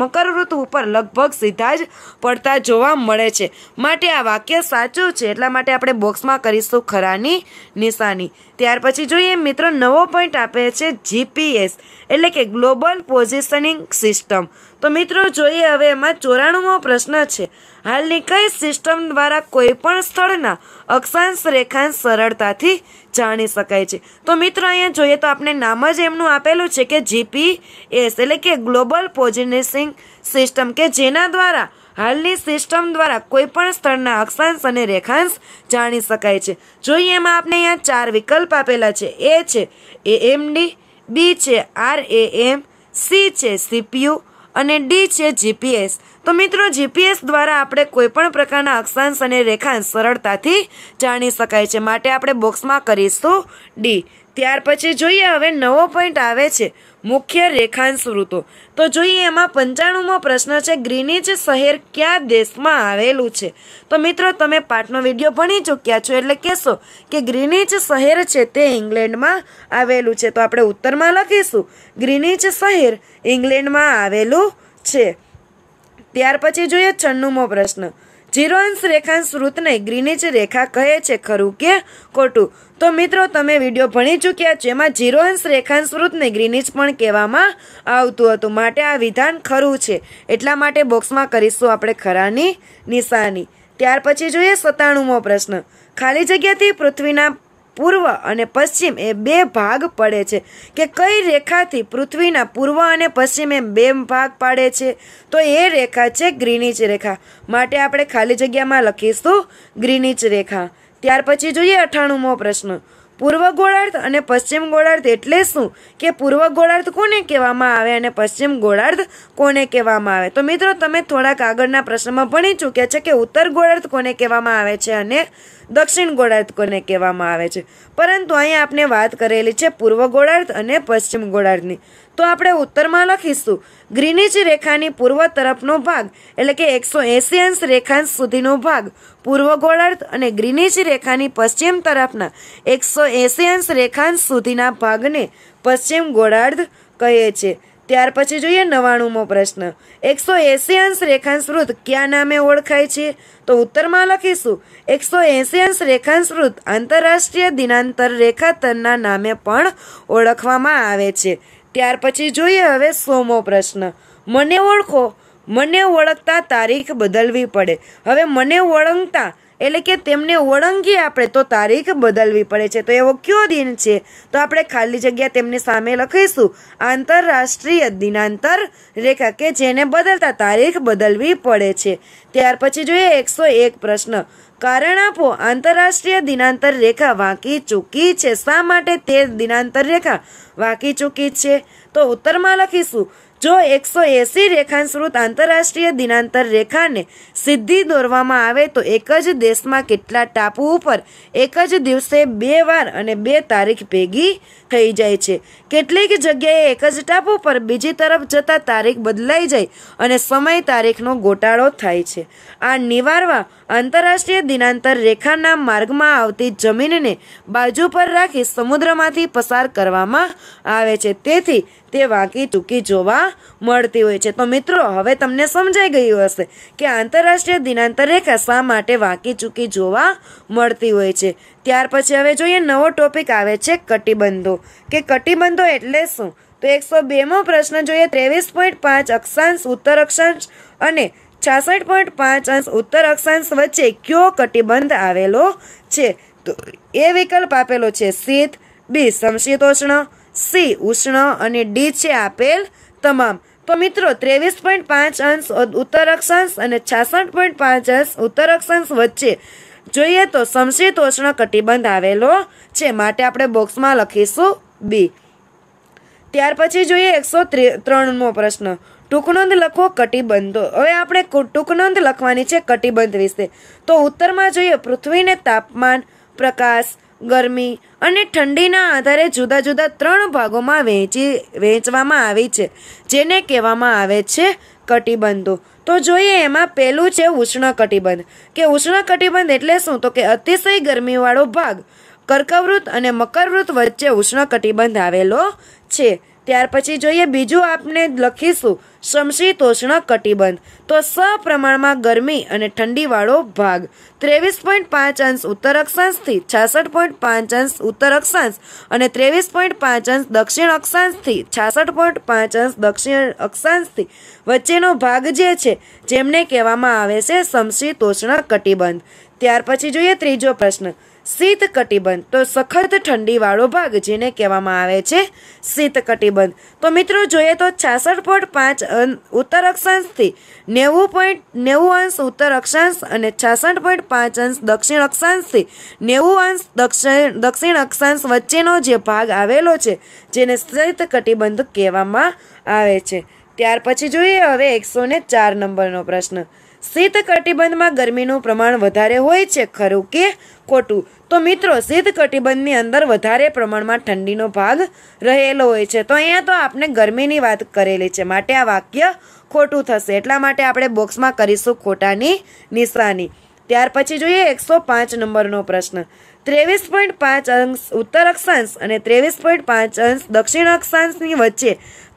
મકરવૃત ઉપર લગભગ સીધા જ પડતા જોવા મળે છે માટે આ વાક્ય સાચું છે એટલા માટે આપણે બોક્સમાં કરીશું ખરાની નિશાની ત્યાર પછી જોઈએ મિત્રો નવો પોઈન્ટ આપે છે જીપીએસ એટલે કે ગ્લોબલ પોઝિશનિંગ સિસ્ટમ તો મિત્રો જોઈએ હવે એમાં ચોરાણુંમો પ્રશ્ન છે હાલની કઈ સિસ્ટમ દ્વારા કોઈપણ સ્થળના અક્ષાંશ રેખાંશ સરળતાથી જાણી શકાય છે તો મિત્રો અહીંયા જોઈએ તો આપણે નામ જ એમનું આપેલું કર્યું છે કે જીપીએસ એટલે કે ગ્લોબલ પોઝિશનિંગ સિસ્ટમ કે જેના દ્વારા હાલની સિસ્ટમ દ્વારા કોઈપણ સ્થળના અક્ષાંશ અને રેખાંશ જાણી શકાય છે જોઈએ એમાં આપણે અહીંયા ચાર વિકલ્પ આપેલા છે એ છે એ એમ ડી બી છે આર એ એમ સી છે સીપીયુ અને ડી છે જીપીએસ તો મિત્રો જીપીએસ દ્વારા આપણે કોઈપણ પ્રકારના અક્ષાંશ અને રેખાંશ સરળતાથી જાણી શકાય છે માટે આપણે બોક્સમાં કરીશું ડી ત્યાર પછી જોઈએ હવે નવો પોઈન્ટ આવે છે મુખ્ય રેખાંશ ઋતુ તો જોઈએ એમાં પંચાણુંમો પ્રશ્ન છે ગ્રીનિચ શહેર કયા દેશમાં આવેલું છે તો મિત્રો તમે પાઠનો વિડીયો ભણી ચૂક્યા છો એટલે કહેશો કે ગ્રીનિચ શહેર છે તે ઇંગ્લેન્ડમાં આવેલું છે તો આપણે ઉત્તરમાં લખીશું ગ્રીનિચ શહેર ઇંગ્લેન્ડમાં આવેલું છે ત્યાર પછી જોઈએ છન્નુંમો પ્રશ્ન જીરો અંશ રેખાંશ વૃત્તને ગ્રીનિચ રેખા કહે છે ખરું કે ખોટું તો મિત્રો તમે વિડીયો ભણી ચૂક્યા છો એમાં જીરો અંશ રેખાંશ વૃત્તને ગ્રીનિચ પણ કહેવામાં આવતું હતું માટે આ વિધાન ખરું છે એટલા માટે બોક્સમાં કરીશું આપણે ખરાની નિશાની ત્યાર પછી જોઈએ સત્તાણુંમો પ્રશ્ન ખાલી જગ્યાથી પૃથ્વીના પૂર્વ અને પશ્ચિમ એ બે ભાગ પડે છે કે કઈ રેખાથી પૃથ્વીના પૂર્વ અને પશ્ચિમ એમ બે ભાગ પાડે છે તો એ રેખા છે ગ્રીનિચ રેખા માટે આપણે ખાલી જગ્યામાં લખીશું ગ્રીનિચ રેખા ત્યાર પછી જોઈએ અઠાણુંમો પ્રશ્ન પૂર્વ ગોળાર્ધ અને પશ્ચિમ ગોળાર્ધ એટલે શું કે પૂર્વ ગોળાર્ધ કોને કહેવામાં આવે અને પશ્ચિમ ગોળાર્ધ કોને કહેવામાં આવે તો મિત્રો તમે થોડાક આગળના પ્રશ્નમાં ભણી ચૂક્યા છે કે ઉત્તર ગોળાર્ધ કોને કહેવામાં આવે છે અને દક્ષિણ ગોળાર્ધ કોને કહેવામાં આવે છે પરંતુ અહીંયા આપણે વાત કરેલી છે પૂર્વ ગોળાર્ધ અને પશ્ચિમ ગોળાર્ધની તો આપણે ઉત્તરમાં લખીશું ગ્રીનિચ રેખાની પૂર્વ તરફનો ભાગ એટલે કે એકસો એંસી અંશ રેખાંશ સુધીનો ભાગ પૂર્વ ગોળાર્ધ અને ગ્રીનિચ રેખાની પશ્ચિમ તરફના એકસો એંસી અંશ રેખાંશ સુધીના ભાગને પશ્ચિમ ગોળાર્ધ કહે છે ત્યાર પછી જોઈએ નવાણુંમો પ્રશ્ન એકસો એંસી અંશ રેખાંશ વૃત્ત કયા નામે ઓળખાય છે તો ઉત્તરમાં લખીશું એકસો એંસી અંશ રેખાંશ વૃત્ત આંતરરાષ્ટ્રીય દિનાંતર રેખાતનના નામે પણ ઓળખવામાં આવે છે ત્યાર પછી જોઈએ હવે સોમો પ્રશ્ન મને ઓળખો મને ઓળખતા તારીખ બદલવી પડે હવે મને ઓળંગતા એટલે કે તેમને ઓળંગીએ આપણે તો તારીખ બદલવી પડે છે તો એવો કયો દિન છે તો આપણે ખાલી જગ્યા તેમની સામે લખીશું આંતરરાષ્ટ્રીય દિનાંતર રેખા કે જેને બદલતા તારીખ બદલવી પડે છે ત્યાર પછી જોઈએ એકસો એક પ્રશ્ન કારણ આપો આંતરરાષ્ટ્રીય દિનાંતર રેખા વાંકી ચૂકી છે શા માટે તે દિનાંતર રેખા વાંકી ચૂકી છે તો ઉત્તરમાં લખીશું જો એકસો એંસી રેખાંશૃત આંતરરાષ્ટ્રીય દિનાંતર રેખાને સીધી દોરવામાં આવે તો એક જ દેશમાં કેટલા ટાપુ ઉપર એક જ દિવસે બે વાર અને બે તારીખ ભેગી થઈ જાય છે કેટલીક જગ્યાએ એક જ ટાપુ પર બીજી તરફ જતાં તારીખ બદલાઈ જાય અને સમય તારીખનો ગોટાળો થાય છે આ નિવારવા આંતરરાષ્ટ્રીય દિનાંતર રેખાના માર્ગમાં આવતી જમીનને બાજુ પર રાખી સમુદ્રમાંથી પસાર કરવામાં આવે છે તેથી તે વાંકી ચૂકી જોવા મળતી હોય છે તો મિત્રો હવે તમને સમજાઈ ગયું હશે કે આંતરરાષ્ટ્રીય દિનાંતરેખા શા માટે વાંકી ચૂકી જોવા મળતી હોય છે ત્યાર પછી હવે જોઈએ નવો ટોપિક આવે છે કટિબંધો કે કટિબંધો એટલે શું તો એકસો બેમો પ્રશ્ન જોઈએ ત્રેવીસ પોઈન્ટ પાંચ અક્ષાંશ ઉત્તર અક્ષાંશ અને છાસઠ પોઈન્ટ પાંચ અંશ ઉત્તર અક્ષાંશ વચ્ચે કયો કટિબંધ આવેલો છે તો એ વિકલ્પ આપેલો છે શીત બી સમશીતોષ્ણ સી ઉષ્ણ અને ડી છે આપેલ તમામ તો મિત્રો ત્રેવીસ પોઈન્ટ પાંચ અંશ ઉત્તર અક્ષાંશ અને છાસઠ પોઈન્ટ પાંચ અંશ ઉત્તર અક્ષાંશ વચ્ચે જોઈએ તો સમશીતોષ્ણ કટિબંધ આવેલો છે માટે આપણે બોક્સમાં લખીશું બી ત્યાર પછી જોઈએ એકસો ત્રણમો પ્રશ્ન ટૂંકનોંધ લખો કટિબંધો હવે આપણે ટૂંકનોંધ લખવાની છે કટિબંધ વિશે તો ઉત્તરમાં જોઈએ પૃથ્વીને તાપમાન પ્રકાશ ગરમી અને ઠંડીના આધારે જુદા જુદા ત્રણ ભાગોમાં વહેંચી વહેંચવામાં આવી છે જેને કહેવામાં આવે છે કટિબંધો તો જોઈએ એમાં પહેલું છે ઉષ્ણ કટિબંધ કે ઉષ્ણ કટિબંધ એટલે શું તો કે અતિશય ગરમીવાળો ભાગ કર્કવૃત અને મકરવૃત વચ્ચે ઉષ્ણ કટિબંધ આવેલો છે ત્યાર પછી જોઈએ બીજું આપને લખીશું સમશીતોષ્ણ કટિબંધ તો સ પ્રમાણમાં ગરમી અને ઠંડીવાળો ભાગ ત્રેવીસ પોઈન્ટ પાંચ અંશ ઉત્તર અક્ષાંશથી છાસઠ પોઈન્ટ પાંચ અંશ ઉત્તર અક્ષાંશ અને ત્રેવીસ પોઈન્ટ પાંચ અંશ દક્ષિણ અક્ષાંશથી છાસઠ પોઈન્ટ પાંચ અંશ દક્ષિણ અક્ષાંશથી વચ્ચેનો ભાગ જે છે જેમને કહેવામાં આવે છે સમશીતોષ્ણ કટિબંધ ત્યાર પછી જોઈએ ત્રીજો પ્રશ્ન શીત કટિબંધ તો સખત ઠંડીવાળો ભાગ જેને કહેવામાં આવે છે શીત કટિબંધ તો મિત્રો જોઈએ તો છાસઠ પોઈન્ટ પાંચ ઉત્તર અક્ષાંશથી નેવું પોઈન્ટ નેવું અંશ ઉત્તર અક્ષાંશ અને છાસઠ પોઈન્ટ પાંચ અંશ દક્ષિણ અક્ષાંશથી નેવું અંશ દક્ષિણ દક્ષિણ અક્ષાંશ વચ્ચેનો જે ભાગ આવેલો છે જેને શીત કટિબંધ કહેવામાં આવે છે ત્યાર પછી જોઈએ હવે એકસો ને ચાર નંબરનો પ્રશ્ન શીત કટિબંધમાં ગરમીનું પ્રમાણ વધારે હોય છે ખરું કે ખોટું તો મિત્રો શીત કટિબંધની અંદર વધારે પ્રમાણમાં ઠંડીનો ભાગ રહેલો હોય છે તો અહીંયા તો આપણે ગરમીની વાત કરેલી છે માટે આ વાક્ય ખોટું થશે એટલા માટે આપણે બોક્સમાં કરીશું ખોટાની નિશાની ત્યાર પછી જોઈએ એકસો પાંચ નંબરનો પ્રશ્ન ત્રેવીસ પોઈન્ટ પાંચ અંશ ઉત્તર અક્ષાંશ અને ત્રેવીસ પોઈન્ટ પાંચ અંશ દક્ષિણ અક્ષાંશની વચ્ચે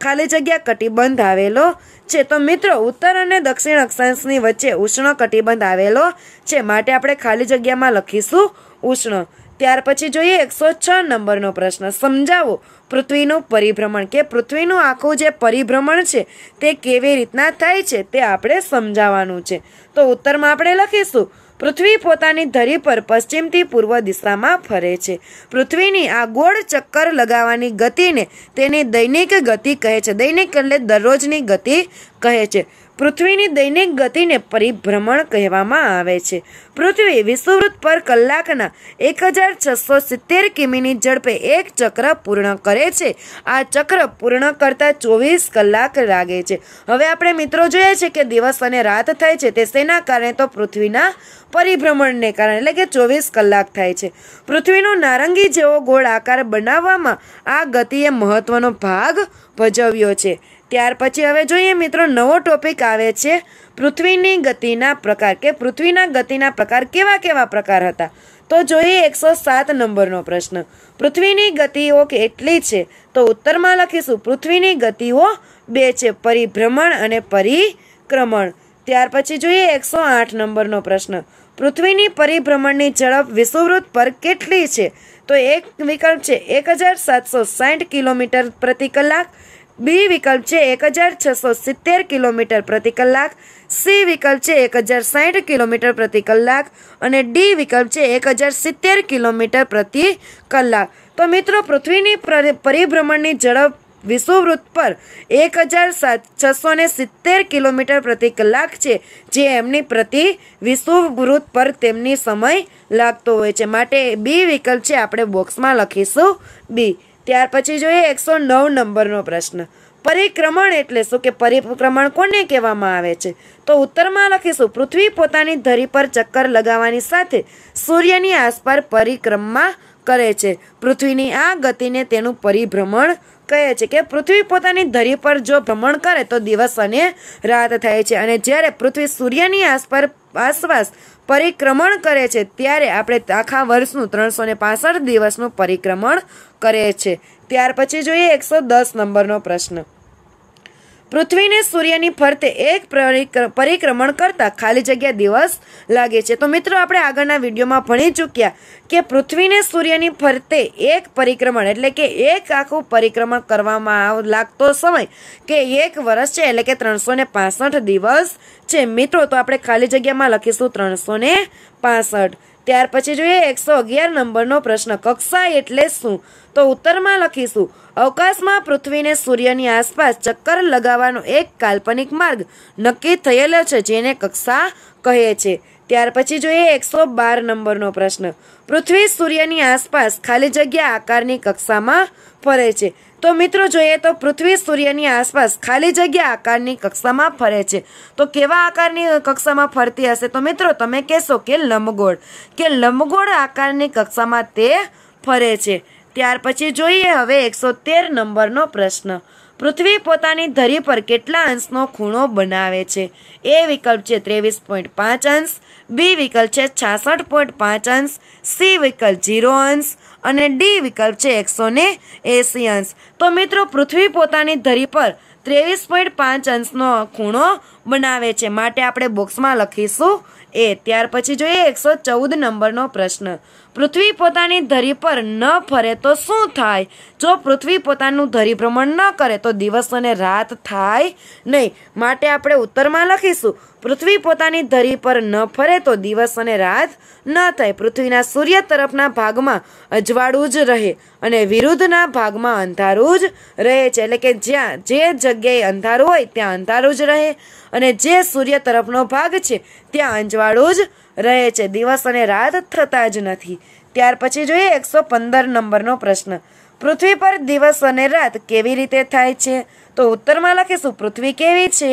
ખાલી જગ્યા કટિબંધ આવેલો છે તો મિત્રો ઉત્તર અને દક્ષિણ અક્ષાંશની વચ્ચે ઉષ્ણ કટિબંધ આવેલો છે માટે આપણે ખાલી જગ્યામાં લખીશું ઉષ્ણ ત્યાર પછી જોઈએ એકસો છ નંબરનો પ્રશ્ન સમજાવો પૃથ્વીનું પરિભ્રમણ કે પૃથ્વીનું આખું જે પરિભ્રમણ છે તે કેવી રીતના થાય છે તે આપણે સમજાવવાનું છે તો ઉત્તરમાં આપણે લખીશું પૃથ્વી પોતાની ધરી પર પશ્ચિમથી પૂર્વ દિશામાં ફરે છે પૃથ્વીની આ ગોળ ચક્કર લગાવવાની ગતિને તેની દૈનિક ગતિ કહે છે દૈનિક એટલે દરરોજની ગતિ કહે છે પૃથ્વીની દૈનિક ગતિને પરિભ્રમણ કહેવામાં આવે છે પૃથ્વી વિષુવૃત્ત પર કલાકના એક હજાર છસો સિત્તેર કિમીની ઝડપે એક ચક્ર પૂર્ણ કરે છે આ ચક્ર પૂર્ણ કરતાં ચોવીસ કલાક લાગે છે હવે આપણે મિત્રો જોઈએ છે કે દિવસ અને રાત થાય છે તે શેના કારણે તો પૃથ્વીના પરિભ્રમણને કારણે એટલે કે ચોવીસ કલાક થાય છે પૃથ્વીનો નારંગી જેવો ગોળ આકાર બનાવવામાં આ ગતિએ મહત્વનો ભાગ ભજવ્યો છે ત્યાર પછી હવે જોઈએ મિત્રો નવો ટોપિક આવે છે પૃથ્વીની ગતિના પ્રકાર કે પૃથ્વીના ગતિના પ્રકાર કેવા કેવા પ્રકાર હતા તો જોઈએ એકસો સાત નંબરનો પ્રશ્ન પૃથ્વીની ગતિઓ કેટલી છે તો ઉત્તરમાં લખીશું પૃથ્વીની ગતિઓ બે છે પરિભ્રમણ અને પરિક્રમણ ત્યાર પછી જોઈએ એકસો આઠ નંબરનો પ્રશ્ન પૃથ્વીની પરિભ્રમણની ઝડપ વિષુવૃત્ત પર કેટલી છે તો એક વિકલ્પ છે એક હજાર સાતસો સાઠ કિલોમીટર પ્રતિ કલાક બી વિકલ્પ છે એક હજાર છસો સિત્તેર કિલોમીટર પ્રતિ કલાક સી વિકલ્પ છે એક હજાર સાઠ કિલોમીટર પ્રતિ કલાક અને ડી વિકલ્પ છે એક હજાર સિત્તેર કિલોમીટર પ્રતિ કલાક તો મિત્રો પૃથ્વીની પરિભ્રમણની ઝડપ વિષુવવૃત્ત પર એક હજાર સાત છસો ને સિત્તેર કિલોમીટર પ્રતિ કલાક છે જે એમની પ્રતિ વિષુવવૃત્ત પર તેમની સમય લાગતો હોય છે માટે બી વિકલ્પ છે આપણે બોક્સમાં લખીશું બી ત્યાર પછી જોઈએ એકસો નવ નંબરનો પ્રશ્ન પરિક્રમણ એટલે શું કે પરિક્રમણ કોને કહેવામાં આવે છે તો ઉત્તરમાં લખીશું પૃથ્વી પોતાની ધરી પર ચક્કર લગાવવાની સાથે સૂર્યની આસપાસ પરિક્રમા કરે છે પૃથ્વીની આ ગતિને તેનું પરિભ્રમણ કહે છે કે પૃથ્વી પોતાની ધરી પર જો ભ્રમણ કરે તો દિવસ અને રાત થાય છે અને જ્યારે પૃથ્વી સૂર્યની આસપાસ આસપાસ પરિક્રમણ કરે છે ત્યારે આપણે આખા વર્ષનું ત્રણસો ને દિવસનું પરિક્રમણ કરે છે ત્યાર પછી જોઈએ એકસો દસ નંબરનો પ્રશ્ન પૃથ્વીને સૂર્યની ફરતે એક પરિક્રમણ કરતાં ખાલી જગ્યા દિવસ લાગે છે તો મિત્રો આપણે આગળના વિડીયોમાં ભણી ચૂક્યા કે પૃથ્વીને સૂર્યની ફરતે એક પરિક્રમણ એટલે કે એક આખું પરિક્રમણ કરવામાં આવ લાગતો સમય કે એક વર્ષ છે એટલે કે ત્રણસો દિવસ છે મિત્રો તો આપણે ખાલી જગ્યામાં લખીશું ત્રણસો ને પાસઠ ત્યાર પછી જોઈએ એકસો અગિયાર નંબરનો પ્રશ્ન કક્ષા એટલે શું તો ઉત્તરમાં લખીશું અવકાશમાં પૃથ્વીને સૂર્યની આસપાસ ચક્કર લગાવવાનો એક કાલ્પનિક માર્ગ નક્કી થયેલો છે જેને કક્ષા કહે છે ત્યાર પછી જોઈએ એકસો બાર નંબરનો પ્રશ્ન પૃથ્વી સૂર્યની આસપાસ ખાલી જગ્યા આકારની કક્ષામાં ફરે છે તો મિત્રો જોઈએ તો પૃથ્વી સૂર્યની આસપાસ ખાલી જગ્યા આકારની કક્ષામાં ફરે છે તો કેવા આકારની કક્ષામાં ફરતી હશે તો મિત્રો તમે કહેશો કે લંબગોળ કે લંબગોળ આકારની કક્ષામાં તે ફરે છે ત્યાર પછી જોઈએ હવે એકસો તેર નંબરનો પ્રશ્ન પૃથ્વી પોતાની ધરી પર કેટલા અંશનો ખૂણો બનાવે છે એ વિકલ્પ છે ત્રેવીસ પોઈન્ટ પાંચ અંશ બી વિકલ્પ છે છાસઠ પોઈન્ટ પાંચ અંશ સી વિકલ્પ ઝીરો અંશ અને ડી વિકલ્પ છે એકસો ને એંસી અંશ તો મિત્રો પૃથ્વી પોતાની ધરી પર ત્રેવીસ પોઈન્ટ પાંચ અંશનો ખૂણો બનાવે છે માટે આપણે બોક્સમાં લખીશું એ ત્યાર પછી જોઈએ એકસો ચૌદ નંબરનો પ્રશ્ન પૃથ્વી પોતાની ધરી પર ન ફરે તો શું થાય જો પૃથ્વી પોતાનું ધરી ભ્રમણ ન કરે તો દિવસ અને રાત થાય નહીં માટે આપણે ઉત્તરમાં લખીશું પૃથ્વી પોતાની ધરી પર ન ફરે તો દિવસ અને રાત ન થાય પૃથ્વીના સૂર્ય તરફના ભાગમાં અજવાળું જ રહે અને વિરુદ્ધના ભાગમાં અંધારું જ રહે છે એટલે કે જ્યાં જે જગ્યાએ અંધારું હોય ત્યાં અંધારું જ રહે અને જે સૂર્ય તરફનો ભાગ છે ત્યાં અજવાળું જ રહે છે દિવસ અને રાત થતા જ નથી ત્યાર પછી જોઈએ એકસો પંદર નંબરનો પ્રશ્ન પૃથ્વી પર દિવસ અને રાત કેવી રીતે થાય છે તો ઉત્તરમાં લખીશું પૃથ્વી કેવી છે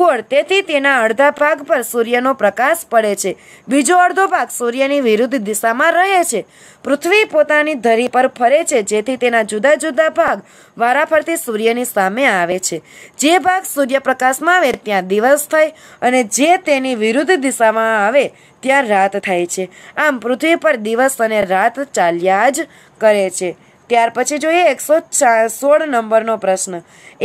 ગોળ તેથી તેના અડધા ભાગ પર સૂર્યનો પ્રકાશ પડે છે બીજો અડધો ભાગ સૂર્યની વિરુદ્ધ દિશામાં રહે છે પૃથ્વી પોતાની ધરી પર ફરે છે જેથી તેના જુદા જુદા ભાગ વારાફરતી સૂર્યની સામે આવે છે જે ભાગ સૂર્યપ્રકાશમાં આવે ત્યાં દિવસ થાય અને જે તેની વિરુદ્ધ દિશામાં આવે ત્યાં રાત થાય છે આમ પૃથ્વી પર દિવસ અને રાત ચાલ્યા જ કરે છે ત્યાર પછી જોઈએ એકસો સોળ નંબરનો પ્રશ્ન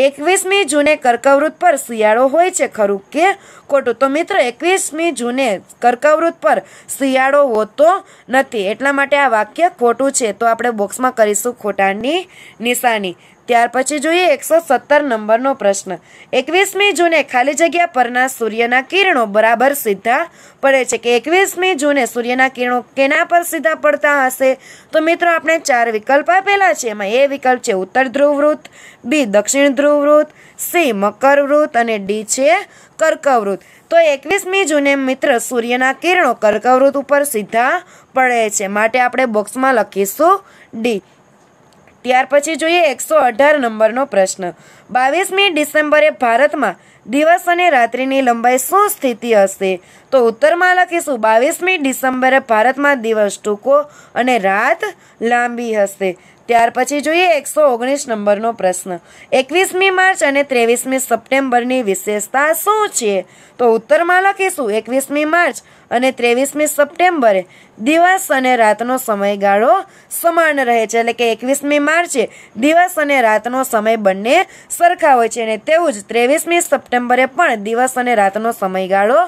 એકવીસમી જૂને કર્કવૃત પર શિયાળો હોય છે ખરું કે ખોટું તો મિત્ર એકવીસમી જૂને કર્કવૃત પર શિયાળો હોતો નથી એટલા માટે આ વાક્ય ખોટું છે તો આપણે બોક્સમાં કરીશું ખોટાની નિશાની ત્યાર પછી જોઈએ એકસો સત્તર નંબરનો પ્રશ્ન એકવીસમી જૂને ખાલી જગ્યા પરના સૂર્યના કિરણો બરાબર સીધા પડે છે કે એકવીસમી જૂને સૂર્યના કિરણો કેના પર સીધા પડતા હશે તો મિત્રો આપણે ચાર વિકલ્પ આપેલા છે એમાં એ વિકલ્પ છે ઉત્તર ધ્રુવ વૃત્ત બી દક્ષિણ ધ્રુવ વૃત્ત સી મકર વૃત્ત અને ડી છે કર્કવૃત તો એકવીસમી જૂને મિત્ર સૂર્યના કિરણો કર્કવૃત ઉપર સીધા પડે છે માટે આપણે બોક્સમાં લખીશું ડી ત્યાર પછી જોઈએ એકસો અઢાર નંબરનો પ્રશ્ન બાવીસમી ડિસેમ્બરે ભારતમાં દિવસ અને રાત્રિની લંબાઈ શું સ્થિતિ હશે તો ઉત્તરમાં લખીશું બાવીસમી ડિસેમ્બરે ભારતમાં દિવસ ટૂંકો અને રાત લાંબી હશે ત્યાર પછી જોઈએ એકસો ઓગણીસ નંબરનો પ્રશ્ન એકવીસમી માર્ચ અને ત્રેવીસમી સપ્ટેમ્બરની વિશેષતા શું છે તો ઉત્તરમાં લખીશું એકવીસમી માર્ચ અને ત્રેવીસમી સપ્ટેમ્બરે દિવસ અને રાતનો સમયગાળો સમાન રહે છે એટલે કે એકવીસમી માર્ચે દિવસ અને રાતનો સમય બંને સરખા હોય છે અને તેવું જ ત્રેવીસમી સપ્ટેમ્બરે પણ દિવસ અને રાતનો સમયગાળો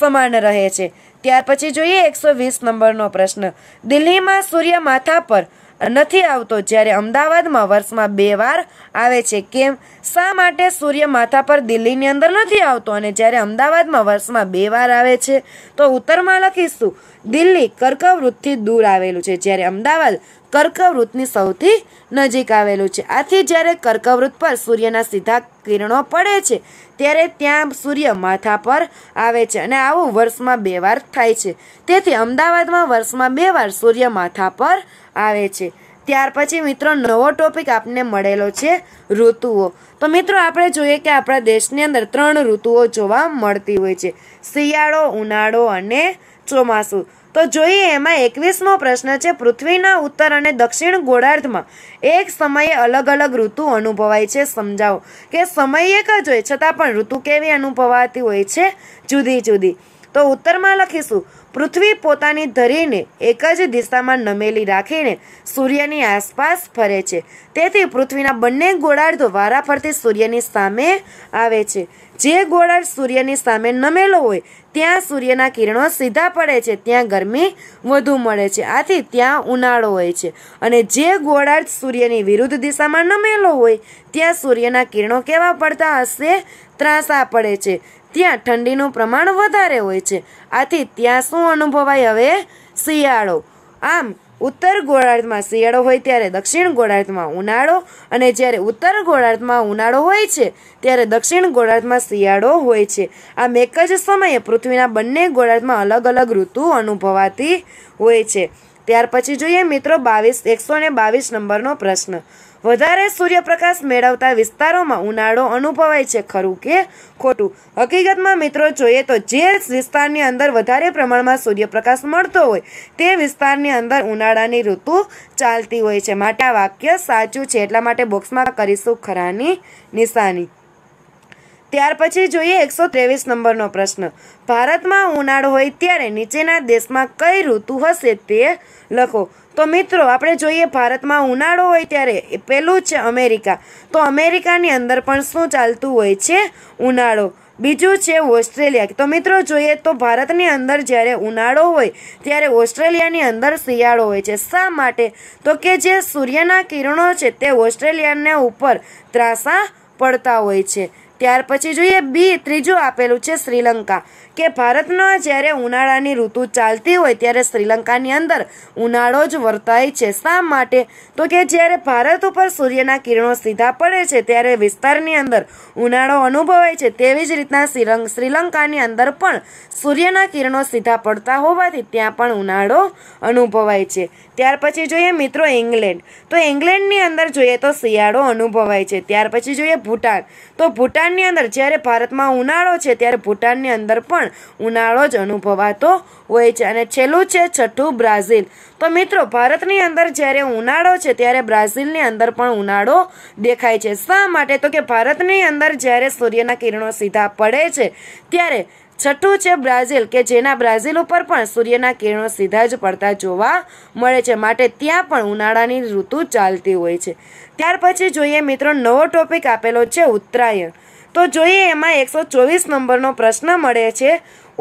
સમાન રહે છે ત્યાર પછી જોઈએ એકસો વીસ નંબરનો પ્રશ્ન દિલ્હીમાં સૂર્ય માથા પર નથી આવતો જ્યારે અમદાવાદમાં વર્ષમાં બે વાર આવે છે કેમ શા માટે સૂર્ય માથા પર દિલ્હીની અંદર નથી આવતો અને જ્યારે અમદાવાદમાં વર્ષમાં બે વાર આવે છે તો ઉત્તરમાં લખીશું દિલ્હી કર્કવૃતથી દૂર આવેલું છે જ્યારે અમદાવાદ કર્કવૃતની સૌથી નજીક આવેલું છે આથી જ્યારે કર્કવૃત પર સૂર્યના સીધા કિરણો પડે છે ત્યારે ત્યાં સૂર્ય માથા પર આવે છે અને આવું વર્ષમાં બે વાર થાય છે તેથી અમદાવાદમાં વર્ષમાં બે વાર સૂર્ય માથા પર આવે છે ત્યાર પછી મિત્રો નવો ટોપિક આપને મળેલો છે ઋતુઓ તો મિત્રો આપણે જોઈએ કે આપણા દેશની અંદર ત્રણ ઋતુઓ જોવા મળતી હોય છે શિયાળો ઉનાળો અને ચોમાસું તો જોઈએ એમાં એકવીસમો પ્રશ્ન છે પૃથ્વીના ઉત્તર અને દક્ષિણ ગોળાર્ધમાં એક સમયે અલગ અલગ ઋતુ અનુભવાય છે સમજાવો કે સમય એક જ હોય છતાં પણ ઋતુ કેવી અનુભવાતી હોય છે જુદી જુદી તો ઉત્તરમાં લખીશું પૃથ્વી પોતાની ધરીને એક જ દિશામાં નમેલી રાખીને સૂર્યની આસપાસ ફરે છે તેથી પૃથ્વીના બંને ગોળાર્ધો વારાફરતી સૂર્યની સામે આવે છે જે ગોળાર્ધ સૂર્યની સામે નમેલો હોય ત્યાં સૂર્યના કિરણો સીધા પડે છે ત્યાં ગરમી વધુ મળે છે આથી ત્યાં ઉનાળો હોય છે અને જે ગોળાર્ધ સૂર્યની વિરુદ્ધ દિશામાં નમેલો હોય ત્યાં સૂર્યના કિરણો કેવા પડતા હશે ત્રાસા પડે છે ત્યાં ઠંડીનું પ્રમાણ વધારે હોય છે આથી ત્યાં શું અનુભવાય હવે શિયાળો આમ ઉત્તર ગોળાર્ધમાં શિયાળો હોય ત્યારે દક્ષિણ ગોળાર્ધમાં ઉનાળો અને જ્યારે ઉત્તર ગોળાર્ધમાં ઉનાળો હોય છે ત્યારે દક્ષિણ ગોળાર્ધમાં શિયાળો હોય છે આમ એક જ સમયે પૃથ્વીના બંને ગોળાર્ધમાં અલગ અલગ ઋતુ અનુભવાતી હોય છે ત્યાર પછી જોઈએ મિત્રો બાવીસ એકસો ને બાવીસ નંબરનો પ્રશ્ન વધારે સૂર્યપ્રકાશ મેળવતા વિસ્તારોમાં ઉનાળો અનુભવાય છે ખરું કે ખોટું હકીકતમાં મિત્રો જોઈએ તો જે વિસ્તારની અંદર વધારે પ્રમાણમાં સૂર્યપ્રકાશ મળતો હોય તે વિસ્તારની અંદર ઉનાળાની ઋતુ ચાલતી હોય છે માટે આ વાક્ય સાચું છે એટલા માટે બોક્સમાં કરીશું ખરાની નિશાની ત્યાર પછી જોઈએ એકસો ત્રેવીસ નંબરનો પ્રશ્ન ભારતમાં ઉનાળો હોય ત્યારે નીચેના દેશમાં કઈ ઋતુ હશે તે લખો તો મિત્રો આપણે જોઈએ ભારતમાં ઉનાળો હોય ત્યારે પહેલું છે અમેરિકા તો અમેરિકાની અંદર પણ શું ચાલતું હોય છે ઉનાળો બીજું છે ઓસ્ટ્રેલિયા તો મિત્રો જોઈએ તો ભારતની અંદર જ્યારે ઉનાળો હોય ત્યારે ઓસ્ટ્રેલિયાની અંદર શિયાળો હોય છે શા માટે તો કે જે સૂર્યના કિરણો છે તે ઓસ્ટ્રેલિયાના ઉપર ત્રાસા પડતા હોય છે ત્યાર પછી જોઈએ બી ત્રીજું આપેલું છે શ્રીલંકા કે ભારતમાં જ્યારે ઉનાળાની ઋતુ ચાલતી હોય ત્યારે શ્રીલંકાની અંદર ઉનાળો જ વર્તાય છે શા માટે તો કે જ્યારે ભારત ઉપર સૂર્યના કિરણો સીધા પડે છે ત્યારે વિસ્તારની અંદર ઉનાળો અનુભવાય છે તેવી જ રીતના શ્રીલંકાની અંદર પણ સૂર્યના કિરણો સીધા પડતા હોવાથી ત્યાં પણ ઉનાળો અનુભવાય છે ત્યાર પછી જોઈએ મિત્રો ઇંગ્લેન્ડ તો ઇંગ્લેન્ડની અંદર જોઈએ તો શિયાળો અનુભવાય છે ત્યાર પછી જોઈએ ભૂટાન તો ભૂટાનની અંદર જ્યારે ભારતમાં ઉનાળો છે ત્યારે ભૂટાનની અંદર પણ ઉનાળો જ અનુભવાતો હોય છે અને છેલ્લું છે છઠ્ઠું બ્રાઝિલ તો મિત્રો ભારતની અંદર જ્યારે ઉનાળો છે ત્યારે બ્રાઝિલની અંદર પણ ઉનાળો દેખાય છે શા માટે તો કે ભારતની અંદર જ્યારે સૂર્યના કિરણો સીધા પડે છે ત્યારે છઠ્ઠું છે બ્રાઝિલ કે જેના બ્રાઝિલ ઉપર પણ સૂર્યના કિરણો સીધા જ પડતા જોવા મળે છે માટે ત્યાં પણ ઉનાળાની ઋતુ ચાલતી હોય છે ત્યાર પછી જોઈએ મિત્રો નવો ટોપિક આપેલો છે ઉત્તરાયણ તો જોઈએ એમાં એકસો ચોવીસ નંબરનો પ્રશ્ન મળે છે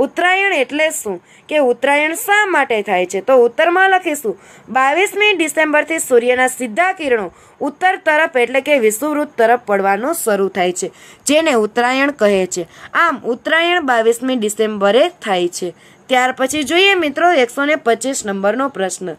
ઉત્તરાયણ એટલે શું કે ઉત્તરાયણ શા માટે થાય છે તો ઉત્તરમાં લખીશું બાવીસમી ડિસેમ્બરથી સૂર્યના સીધા કિરણો ઉત્તર તરફ એટલે કે વિષુવૃત્ત તરફ પડવાનું શરૂ થાય છે જેને ઉત્તરાયણ કહે છે આમ ઉત્તરાયણ બાવીસમી ડિસેમ્બરે થાય છે ત્યાર પછી જોઈએ મિત્રો એકસો ને પચીસ નંબરનો પ્રશ્ન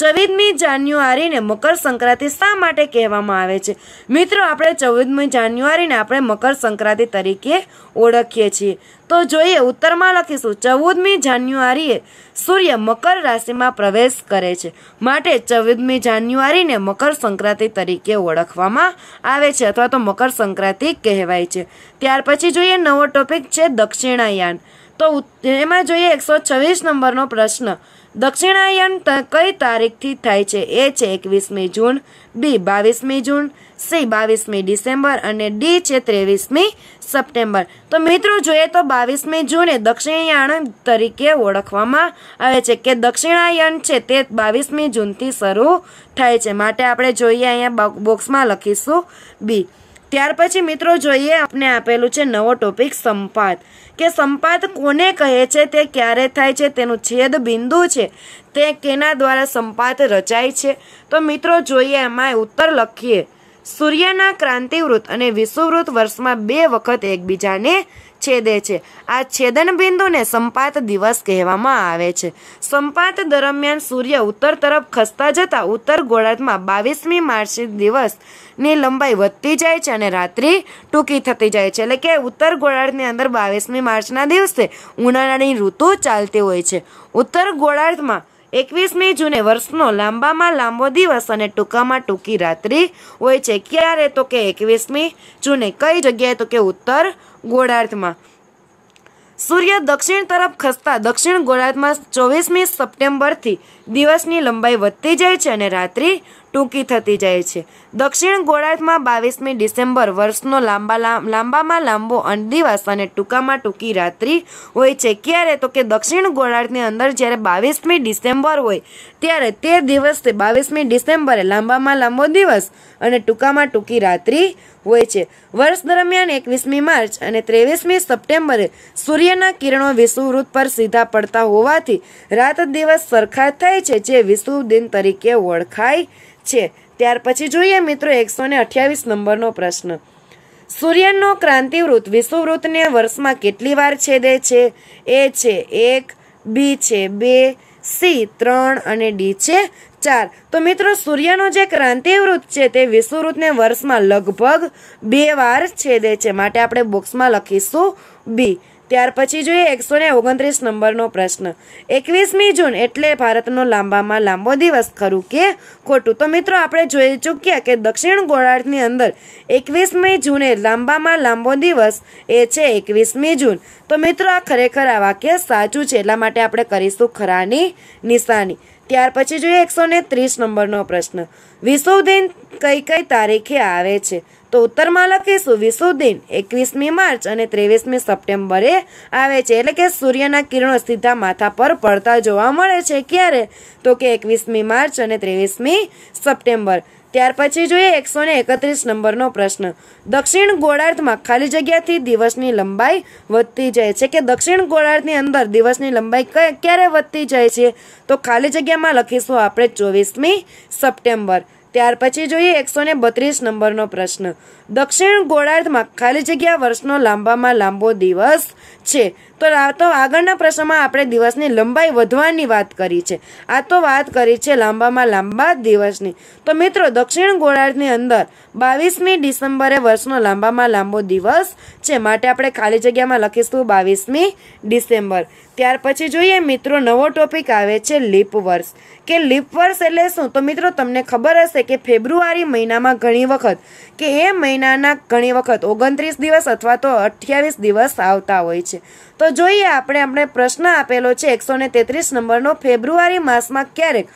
ચૌદમી જાન્યુઆરીને મકર સંક્રાંતિ શા માટે કહેવામાં આવે છે મિત્રો આપણે ચૌદમી જાન્યુઆરીને આપણે મકર સંક્રાંતિ તરીકે ઓળખીએ છીએ તો જોઈએ ઉત્તરમાં લખીશું ચૌદમી જાન્યુઆરીએ સૂર્ય મકર રાશિમાં પ્રવેશ કરે છે માટે ચૌદમી જાન્યુઆરીને મકર સંક્રાંતિ તરીકે ઓળખવામાં આવે છે અથવા તો મકર સંક્રાંતિ કહેવાય છે ત્યાર પછી જોઈએ નવો ટોપિક છે દક્ષિણાયાન તો એમાં જોઈએ એકસો છવ્વીસ નંબરનો પ્રશ્ન દક્ષિણાયન કઈ તારીખથી થાય છે એ છે એકવીસમી જૂન બી બાવીસમી જૂન સી બાવીસમી ડિસેમ્બર અને ડી છે ત્રેવીસમી સપ્ટેમ્બર તો મિત્રો જોઈએ તો બાવીસમી જૂને દક્ષિણાયન તરીકે ઓળખવામાં આવે છે કે દક્ષિણાયન છે તે બાવીસમી જૂનથી શરૂ થાય છે માટે આપણે જોઈએ અહીંયા બોક્સમાં લખીશું બી ત્યાર પછી મિત્રો જોઈએ આપણે આપેલું છે નવો ટોપિક સંપાત કે સંપાત કોને કહે છે તે ક્યારે થાય છે તેનું છેદ બિંદુ છે તે કેના દ્વારા સંપાત રચાય છે તો મિત્રો જોઈએ એમાં ઉત્તર લખીએ સૂર્યના ક્રાંતિવૃત્ત અને વિષુવૃત્ત વર્ષમાં બે વખત એકબીજાને છેદે છે આ છેદન બિંદુને સંપાત દિવસ કહેવામાં આવે છે સંપાત દરમિયાન સૂર્ય ઉત્તર તરફ ખસતા જતાં ઉત્તર ગોળાર્ધમાં બાવીસમી માર્ચ દિવસની લંબાઈ વધતી જાય છે અને રાત્રિ ટૂંકી થતી જાય છે એટલે કે ઉત્તર ગોળાર્ધની અંદર બાવીસમી માર્ચના દિવસે ઉનાળાની ઋતુ ચાલતી હોય છે ઉત્તર ગોળાર્ધમાં એકવીસમી જૂને વર્ષનો લાંબામાં લાંબો દિવસ અને ટૂંકામાં ટૂંકી રાત્રિ હોય છે ક્યારે તો કે એકવીસમી જૂને કઈ જગ્યાએ તો કે ઉત્તર ગોળાર્ધમાં સૂર્ય દક્ષિણ તરફ ખસતા દક્ષિણ ગોળાર્ધમાં ચોવીસમી સપ્ટેમ્બરથી દિવસની લંબાઈ વધતી જાય છે અને રાત્રિ ટૂંકી થતી જાય છે દક્ષિણ ગોળાર્ધમાં બાવીસમી ડિસેમ્બર વર્ષનો લાંબા લાંબામાં લાંબો દિવસ અને ટૂંકામાં ટૂંકી રાત્રિ હોય છે ક્યારે તો કે દક્ષિણ ગોળાર્ધની અંદર જ્યારે બાવીસમી ડિસેમ્બર હોય ત્યારે તે દિવસે બાવીસમી ડિસેમ્બરે લાંબામાં લાંબો દિવસ અને ટૂંકામાં ટૂંકી રાત્રિ હોય છે વર્ષ દરમિયાન એકવીસમી માર્ચ અને ત્રેવીસમી સપ્ટેમ્બરે સૂર્યના કિરણો વિષુવવૃત્ત પર સીધા પડતા હોવાથી રાત દિવસ સરખા થાય છે જે વિષુવ દિન તરીકે ઓળખાય છે ત્યાર પછી જોઈએ મિત્રો એકસો ને અઠ્યાવીસ નંબરનો પ્રશ્ન સૂર્યનો ક્રાંતિવૃત્ત વિષુવવૃત્તને વર્ષમાં કેટલી વાર છેદે છે એ છે એક બી છે બે સી ત્રણ અને ડી છે ચાર તો મિત્રો સૂર્યનો જે ક્રાંતિવૃત્ત છે તે વિષુવૃત્તને વર્ષમાં લગભગ બે વાર છેદે છે માટે આપણે બુક્સમાં લખીશું બી ત્યાર પછી જોઈએ એકસો ને ઓગણત્રીસ નંબરનો પ્રશ્ન એકવીસમી જૂન એટલે ભારતનો લાંબામાં લાંબો દિવસ ખરું કે ખોટું તો મિત્રો આપણે જોઈ ચૂક્યા કે દક્ષિણ ગોળાર્ધની અંદર એકવીસમી જૂને લાંબામાં લાંબો દિવસ એ છે એકવીસમી જૂન તો મિત્રો આ ખરેખર આ વાક્ય સાચું છે એટલા માટે આપણે કરીશું ખરાની નિશાની ત્યાર પછી જોઈએ એકસો ને ત્રીસ નંબરનો પ્રશ્ન વિશ્વદિન કઈ કઈ તારીખે આવે છે તો ઉત્તરમાં લખીશું વિશ્વદિન એકવીસમી માર્ચ અને ત્રેવીસમી સપ્ટેમ્બરે આવે છે એટલે કે સૂર્યના કિરણો સીધા માથા પર પડતા જોવા મળે છે ક્યારે તો કે એકવીસમી માર્ચ અને ત્રેવીસમી સપ્ટેમ્બર ત્યાર પછી જોઈએ એકસો ને એકત્રીસ નંબરનો પ્રશ્ન દક્ષિણ ગોળાર્ધમાં ખાલી જગ્યાથી દિવસની લંબાઈ વધતી જાય છે કે દક્ષિણ ગોળાર્ધની અંદર દિવસની લંબાઈ ક્યારે વધતી જાય છે તો ખાલી જગ્યામાં લખીશું આપણે ચોવીસમી સપ્ટેમ્બર ત્યાર પછી જોઈએ એકસો ને બત્રીસ નંબરનો પ્રશ્ન દક્ષિણ ગોળાર્ધમાં ખાલી જગ્યા વર્ષનો લાંબામાં લાંબો દિવસ છે તો તો આગળના પ્રશ્નમાં આપણે દિવસની લંબાઈ વધવાની વાત કરી છે આ તો વાત કરી છે લાંબામાં લાંબા દિવસની તો મિત્રો દક્ષિણ ગોળાર્ધની અંદર બાવીસમી ડિસેમ્બરે વર્ષનો લાંબામાં લાંબો દિવસ છે માટે આપણે ખાલી જગ્યામાં લખીશું બાવીસમી ડિસેમ્બર ત્યાર પછી જોઈએ મિત્રો નવો ટોપિક આવે છે લીપ વર્ષ કે લીપ વર્ષ એટલે શું તો મિત્રો તમને ખબર હશે કે ફેબ્રુઆરી મહિનામાં ઘણી વખત કે એ મહિનાના ઘણી વખત ઓગણત્રીસ દિવસ અથવા તો અઠ્યાવીસ દિવસ આવતા હોય છે તો જોઈએ આપણે આપણે પ્રશ્ન આપેલો છે એકસો તેત્રીસ નંબરનો ફેબ્રુઆરી માસમાં ક્યારેક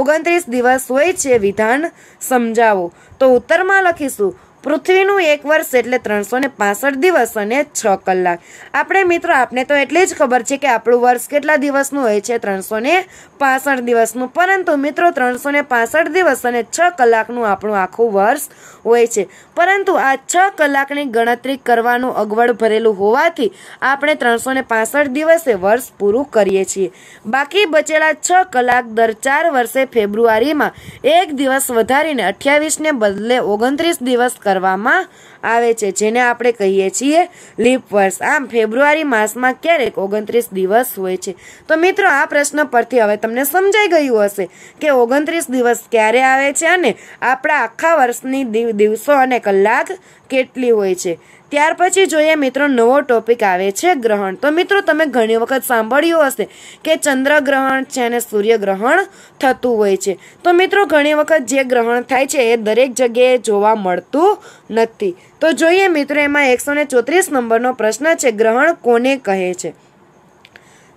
ઓગણત્રીસ દિવસ હોય છે વિધાન સમજાવો તો ઉત્તરમાં લખીશું પૃથ્વીનું એક વર્ષ એટલે ત્રણસો ને પાસઠ દિવસ અને છ કલાક આપણે મિત્રો આપને તો એટલી જ ખબર છે કે આપણું વર્ષ કેટલા દિવસનું હોય છે ત્રણસો ને પાસઠ દિવસનું પરંતુ મિત્રો ત્રણસો ને પાસઠ દિવસ અને છ કલાકનું આપણું આખું વર્ષ હોય છે પરંતુ આ છ કલાકની ગણતરી કરવાનું અગવડ ભરેલું હોવાથી આપણે ત્રણસો ને પાસઠ દિવસે વર્ષ પૂરું કરીએ છીએ બાકી બચેલા છ કલાક દર ચાર વર્ષે ફેબ્રુઆરીમાં એક દિવસ વધારીને અઠ્યાવીસને બદલે ઓગણત્રીસ દિવસ કરે કરવામાં આવે છે જેને આપણે કહીએ છીએ લીપ વર્ષ આમ ફેબ્રુઆરી માસમાં ક્યારેક ઓગણત્રીસ દિવસ હોય છે તો મિત્રો આ પ્રશ્ન પરથી હવે તમને સમજાઈ ગયું હશે કે ઓગણત્રીસ દિવસ ક્યારે આવે છે અને આપણા આખા વર્ષની દિવસો અને કલાક કેટલી હોય છે ત્યાર પછી જોઈએ મિત્રો નવો ટોપિક આવે છે ગ્રહણ તો મિત્રો તમે ઘણી વખત સાંભળ્યું હશે કે ચંદ્રગ્રહણ છે અને સૂર્યગ્રહણ થતું હોય છે તો મિત્રો ઘણી વખત જે ગ્રહણ થાય છે એ દરેક જગ્યાએ જોવા મળતું નથી તો જોઈએ મિત્રો એમાં એકસો ચોત્રીસ નંબરનો પ્રશ્ન છે ગ્રહણ કોને કહે છે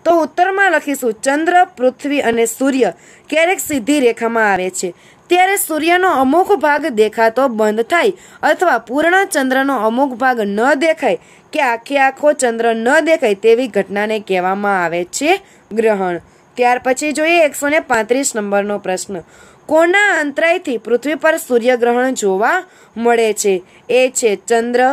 તો ઉત્તરમાં લખીશું ચંદ્ર પૃથ્વી અને સૂર્ય ક્યારેક સીધી રેખામાં આવે છે ત્યારે સૂર્યનો અમુક ભાગ દેખાતો બંધ થાય અથવા પૂર્ણ ચંદ્રનો અમુક ભાગ ન દેખાય કે આખે આખો ચંદ્ર ન દેખાય તેવી ઘટનાને કહેવામાં આવે છે ગ્રહણ ત્યાર પછી જોઈએ એકસો ને પાંત્રીસ નંબરનો પ્રશ્ન કોના અંતરાયથી પૃથ્વી પર સૂર્યગ્રહણ જોવા મળે છે એ છે ચંદ્ર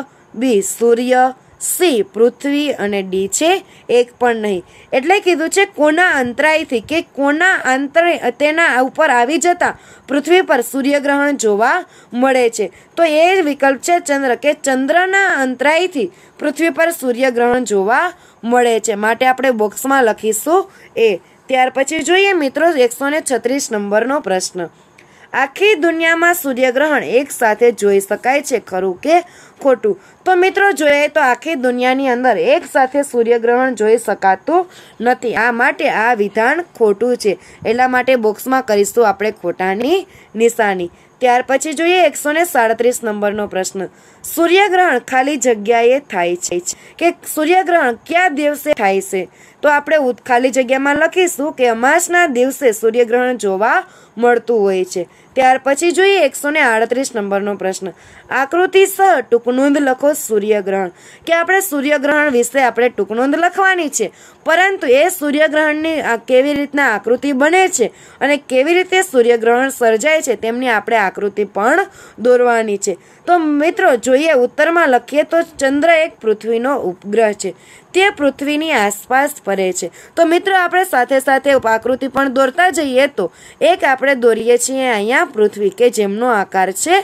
બી સૂર્ય સી પૃથ્વી અને ડી છે એક પણ નહીં એટલે કીધું છે કોના અંતરાયથી કે કોના અંતરે તેના ઉપર આવી જતા પૃથ્વી પર સૂર્યગ્રહણ જોવા મળે છે તો એ વિકલ્પ છે ચંદ્ર કે ચંદ્રના અંતરાયથી પૃથ્વી પર સૂર્યગ્રહણ જોવા મળે છે માટે આપણે બોક્સમાં લખીશું એ ત્યાર પછી જોઈએ મિત્રો એકસો ને છત્રીસ નંબરનો પ્રશ્ન આખી દુનિયામાં સૂર્યગ્રહણ એક સાથે જોઈ શકાય છે ખરું કે ખોટું તો મિત્રો જોઈએ તો આખી દુનિયાની અંદર એક સાથે સૂર્યગ્રહણ જોઈ શકાતું નથી આ માટે આ વિધાન ખોટું છે એટલા માટે બોક્સમાં કરીશું આપણે ખોટાની નિશાની ત્યાર પછી જોઈએ એકસો ને સાડત્રીસ નંબરનો પ્રશ્ન સૂર્યગ્રહણ ખાલી જગ્યાએ થાય છે કે સૂર્યગ્રહણ કયા દિવસે થાય છે તો આપણે ખાલી જગ્યામાં લખીશું કે અમાસના દિવસે સૂર્યગ્રહણ જોવા મળતું હોય છે ત્યાર પછી જોઈએ એકસો ને આડત્રીસ નંબરનો પ્રશ્ન આકૃતિ સ ટૂંકનોંધ લખો સૂર્યગ્રહણ કે આપણે સૂર્યગ્રહણ વિશે આપણે ટૂંકનોંધ લખવાની છે પરંતુ એ સૂર્યગ્રહણની કેવી રીતના આકૃતિ બને છે અને કેવી રીતે સૂર્યગ્રહણ સર્જાય છે તેમની આપણે આકૃતિ પણ દોરવાની છે તો મિત્રો જોઈએ ઉત્તરમાં લખીએ તો ચંદ્ર એક પૃથ્વીનો ઉપગ્રહ છે તે પૃથ્વીની આસપાસ ફરે છે તો મિત્રો આપણે સાથે સાથે આકૃતિ પણ દોરતા જઈએ તો એક આપણે દોરીએ છીએ અહીંયા પૃથ્વી કે જેમનો આકાર છે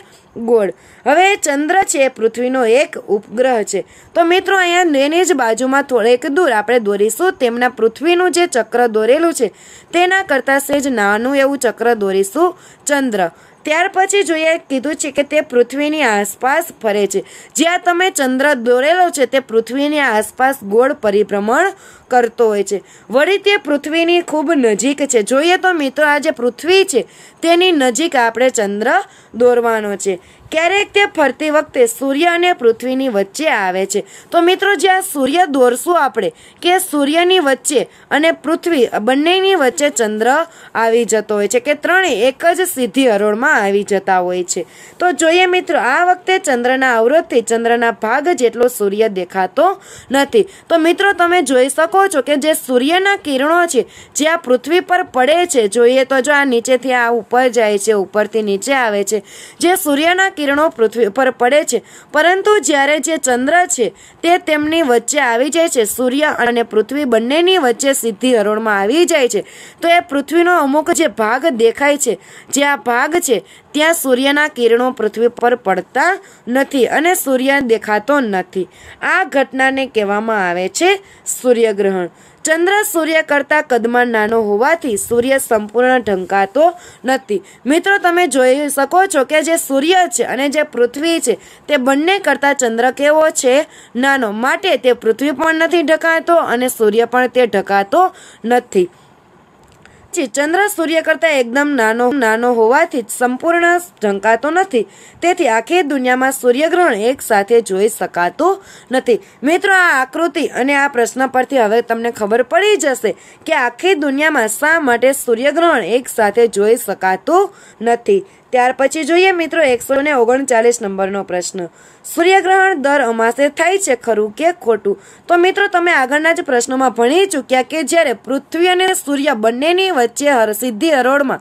ગોળ હવે ચંદ્ર છે એ પૃથ્વીનો એક ઉપગ્રહ છે તો મિત્રો અહીંયા એની જ બાજુમાં થોડેક દૂર આપણે દોરીશું તેમના પૃથ્વીનું જે ચક્ર દોરેલું છે તેના કરતાં સેજ નાનું એવું ચક્ર દોરીશું ચંદ્ર ત્યાર પછી જોઈએ કીધું છે કે તે પૃથ્વીની આસપાસ ફરે છે જ્યાં તમે ચંદ્ર દોરેલો છે તે પૃથ્વીની આસપાસ ગોળ પરિભ્રમણ કરતો હોય છે વળી તે પૃથ્વીની ખૂબ નજીક છે જોઈએ તો મિત્રો આ જે પૃથ્વી છે તેની નજીક આપણે ચંદ્ર દોરવાનો છે ક્યારેક તે ફરતી વખતે સૂર્ય અને પૃથ્વીની વચ્ચે આવે છે તો મિત્રો જ્યાં સૂર્ય દોરશું આપણે કે સૂર્યની વચ્ચે અને પૃથ્વી બંનેની વચ્ચે ચંદ્ર આવી જતો હોય છે કે ત્રણેય એક જ સીધી હરોળમાં આવી જતા હોય છે તો જોઈએ મિત્રો આ વખતે ચંદ્રના અવરોધથી ચંદ્રના ભાગ જેટલો સૂર્ય દેખાતો નથી તો મિત્રો તમે જોઈ શકો છો કે જે સૂર્યના કિરણો છે જે આ પૃથ્વી પર પડે છે જોઈએ તો જો આ નીચેથી આ ઉપર જાય છે ઉપરથી નીચે આવે છે જે સૂર્યના કિરણો પૃથ્વી પર પડે છે પરંતુ જ્યારે જે ચંદ્ર છે તે તેમની વચ્ચે આવી જાય છે સૂર્ય અને પૃથ્વી બંનેની વચ્ચે સિદ્ધિ હરોળમાં આવી જાય છે તો એ પૃથ્વીનો અમુક જે ભાગ દેખાય છે જે આ ભાગ છે ત્યાં સૂર્યના કિરણો પૃથ્વી પર પડતા નથી અને સૂર્ય દેખાતો નથી આ ઘટનાને કહેવામાં આવે છે સૂર્યગ્રહણ ચંદ્ર સૂર્ય કરતાં કદમાં નાનો હોવાથી સૂર્ય સંપૂર્ણ ઢંકાતો નથી મિત્રો તમે જોઈ શકો છો કે જે સૂર્ય છે અને જે પૃથ્વી છે તે બંને કરતાં ચંદ્ર કેવો છે નાનો માટે તે પૃથ્વી પણ નથી ઢકાતો અને સૂર્ય પણ તે ઢકાતો નથી જે ચંદ્ર સૂર્ય કરતાં એકદમ નાનો નાનો હોવાથી સંપૂર્ણ ઢંકાતો નથી તેથી આખી દુનિયામાં સૂર્યગ્રહણ એક સાથે જોઈ શકાતો નથી મિત્રો આ આકૃતિ અને આ પ્રશ્ન પરથી હવે તમને ખબર પડી જશે કે આખી દુનિયામાં શા માટે સૂર્યગ્રહણ એક સાથે જોઈ શકાતું નથી ત્યાર પછી જોઈએ મિત્રો એકસો ને ઓગણચાલીસ નંબરનો પ્રશ્ન સૂર્યગ્રહણ દર અમાસે થાય છે ખરું કે ખોટું તો મિત્રો તમે આગળના જ પ્રશ્નોમાં ભણી ચૂક્યા કે જ્યારે પૃથ્વી અને સૂર્ય બંનેની વચ્ચે સિદ્ધિ હરોળમાં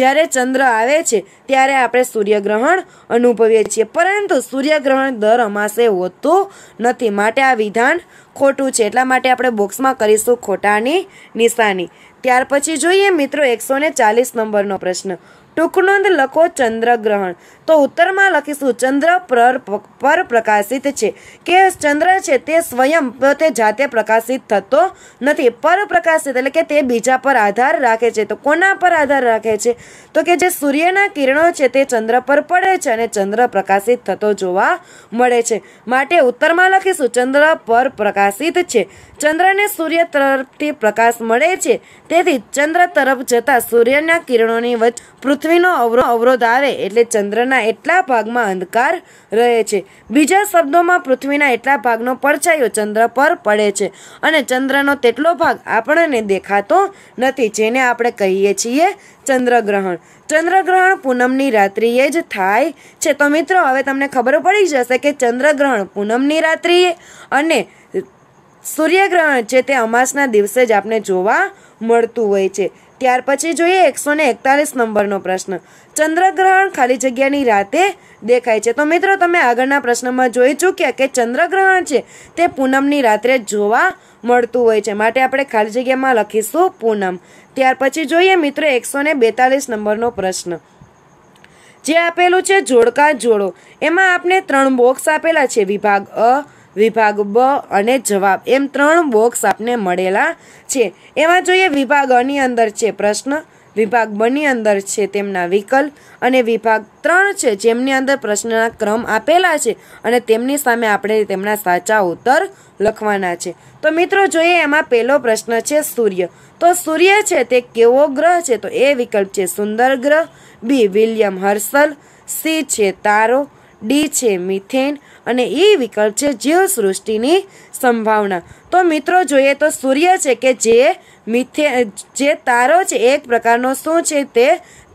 જ્યારે ચંદ્ર આવે છે ત્યારે આપણે સૂર્યગ્રહણ અનુભવીએ છીએ પરંતુ સૂર્યગ્રહણ દર અમાસે હોતું નથી માટે આ વિધાન ખોટું છે એટલા માટે આપણે બોક્સમાં કરીશું ખોટાની નિશાની ત્યાર પછી જોઈએ મિત્રો એકસો ને ચાલીસ નંબરનો પ્રશ્ન ટૂંકનોંધ લખો ચંદ્રગ્રહણ તો ઉત્તરમાં લખીશું ચંદ્ર પર પર પ્રકાશિત છે કે ચંદ્ર છે તે સ્વયં પોતે જાતે પ્રકાશિત થતો નથી પર પ્રકાશિત એટલે કે તે બીજા પર આધાર રાખે છે તો કોના પર આધાર રાખે છે તો કે જે સૂર્યના કિરણો છે તે ચંદ્ર પર પડે છે અને ચંદ્ર પ્રકાશિત થતો જોવા મળે છે માટે ઉત્તરમાં લખીશું ચંદ્ર પર પ્રકાશિત છે ચંદ્રને સૂર્ય તરફથી પ્રકાશ મળે છે તેથી ચંદ્ર તરફ જતા સૂર્યના કિરણોની વચ્ચે પૃથ્વીનો અવરો અવરોધ આવે એટલે ચંદ્રના એટલા ભાગમાં અંધકાર રહે છે બીજા શબ્દોમાં પૃથ્વીના એટલા ભાગનો પડછાયો ચંદ્ર પર પડે છે અને ચંદ્રનો તેટલો ભાગ આપણને દેખાતો નથી જેને આપણે કહીએ છીએ ચંદ્રગ્રહણ ચંદ્રગ્રહણ પૂનમની રાત્રિએ જ થાય છે તો મિત્રો હવે તમને ખબર પડી જશે કે ચંદ્રગ્રહણ પૂનમની રાત્રિએ અને સૂર્યગ્રહણ છે તે અમાસના દિવસે જ આપણે જોવા મળતું હોય છે ત્યાર પછી જોઈએ એકસો ને એકતાલીસ નંબરનો પ્રશ્ન ચંદ્રગ્રહણ ખાલી જગ્યાની રાતે દેખાય છે તો મિત્રો તમે આગળના પ્રશ્નમાં જોઈ ચૂક્યા કે ચંદ્રગ્રહણ છે તે પૂનમની રાત્રે જોવા મળતું હોય છે માટે આપણે ખાલી જગ્યામાં લખીશું પૂનમ ત્યાર પછી જોઈએ મિત્રો એકસો ને બેતાલીસ નંબરનો પ્રશ્ન જે આપેલું છે જોડકા જોડો એમાં આપણે ત્રણ બોક્સ આપેલા છે વિભાગ અ વિભાગ બ અને જવાબ એમ ત્રણ બોક્સ આપને મળેલા છે એમાં જોઈએ વિભાગ અની અંદર છે પ્રશ્ન વિભાગ બની અંદર છે તેમના વિકલ્પ અને વિભાગ ત્રણ છે જેમની અંદર પ્રશ્નના ક્રમ આપેલા છે અને તેમની સામે આપણે તેમના સાચા ઉત્તર લખવાના છે તો મિત્રો જોઈએ એમાં પહેલો પ્રશ્ન છે સૂર્ય તો સૂર્ય છે તે કેવો ગ્રહ છે તો એ વિકલ્પ છે સુંદર ગ્રહ બી વિલિયમ હર્સલ સી છે તારો ડી છે મિથેન અને એ વિકલ્પ છે જીવસૃષ્ટિની સંભાવના તો મિત્રો જોઈએ તો સૂર્ય છે કે જે મિથે જે તારો છે એક પ્રકારનો શું છે તે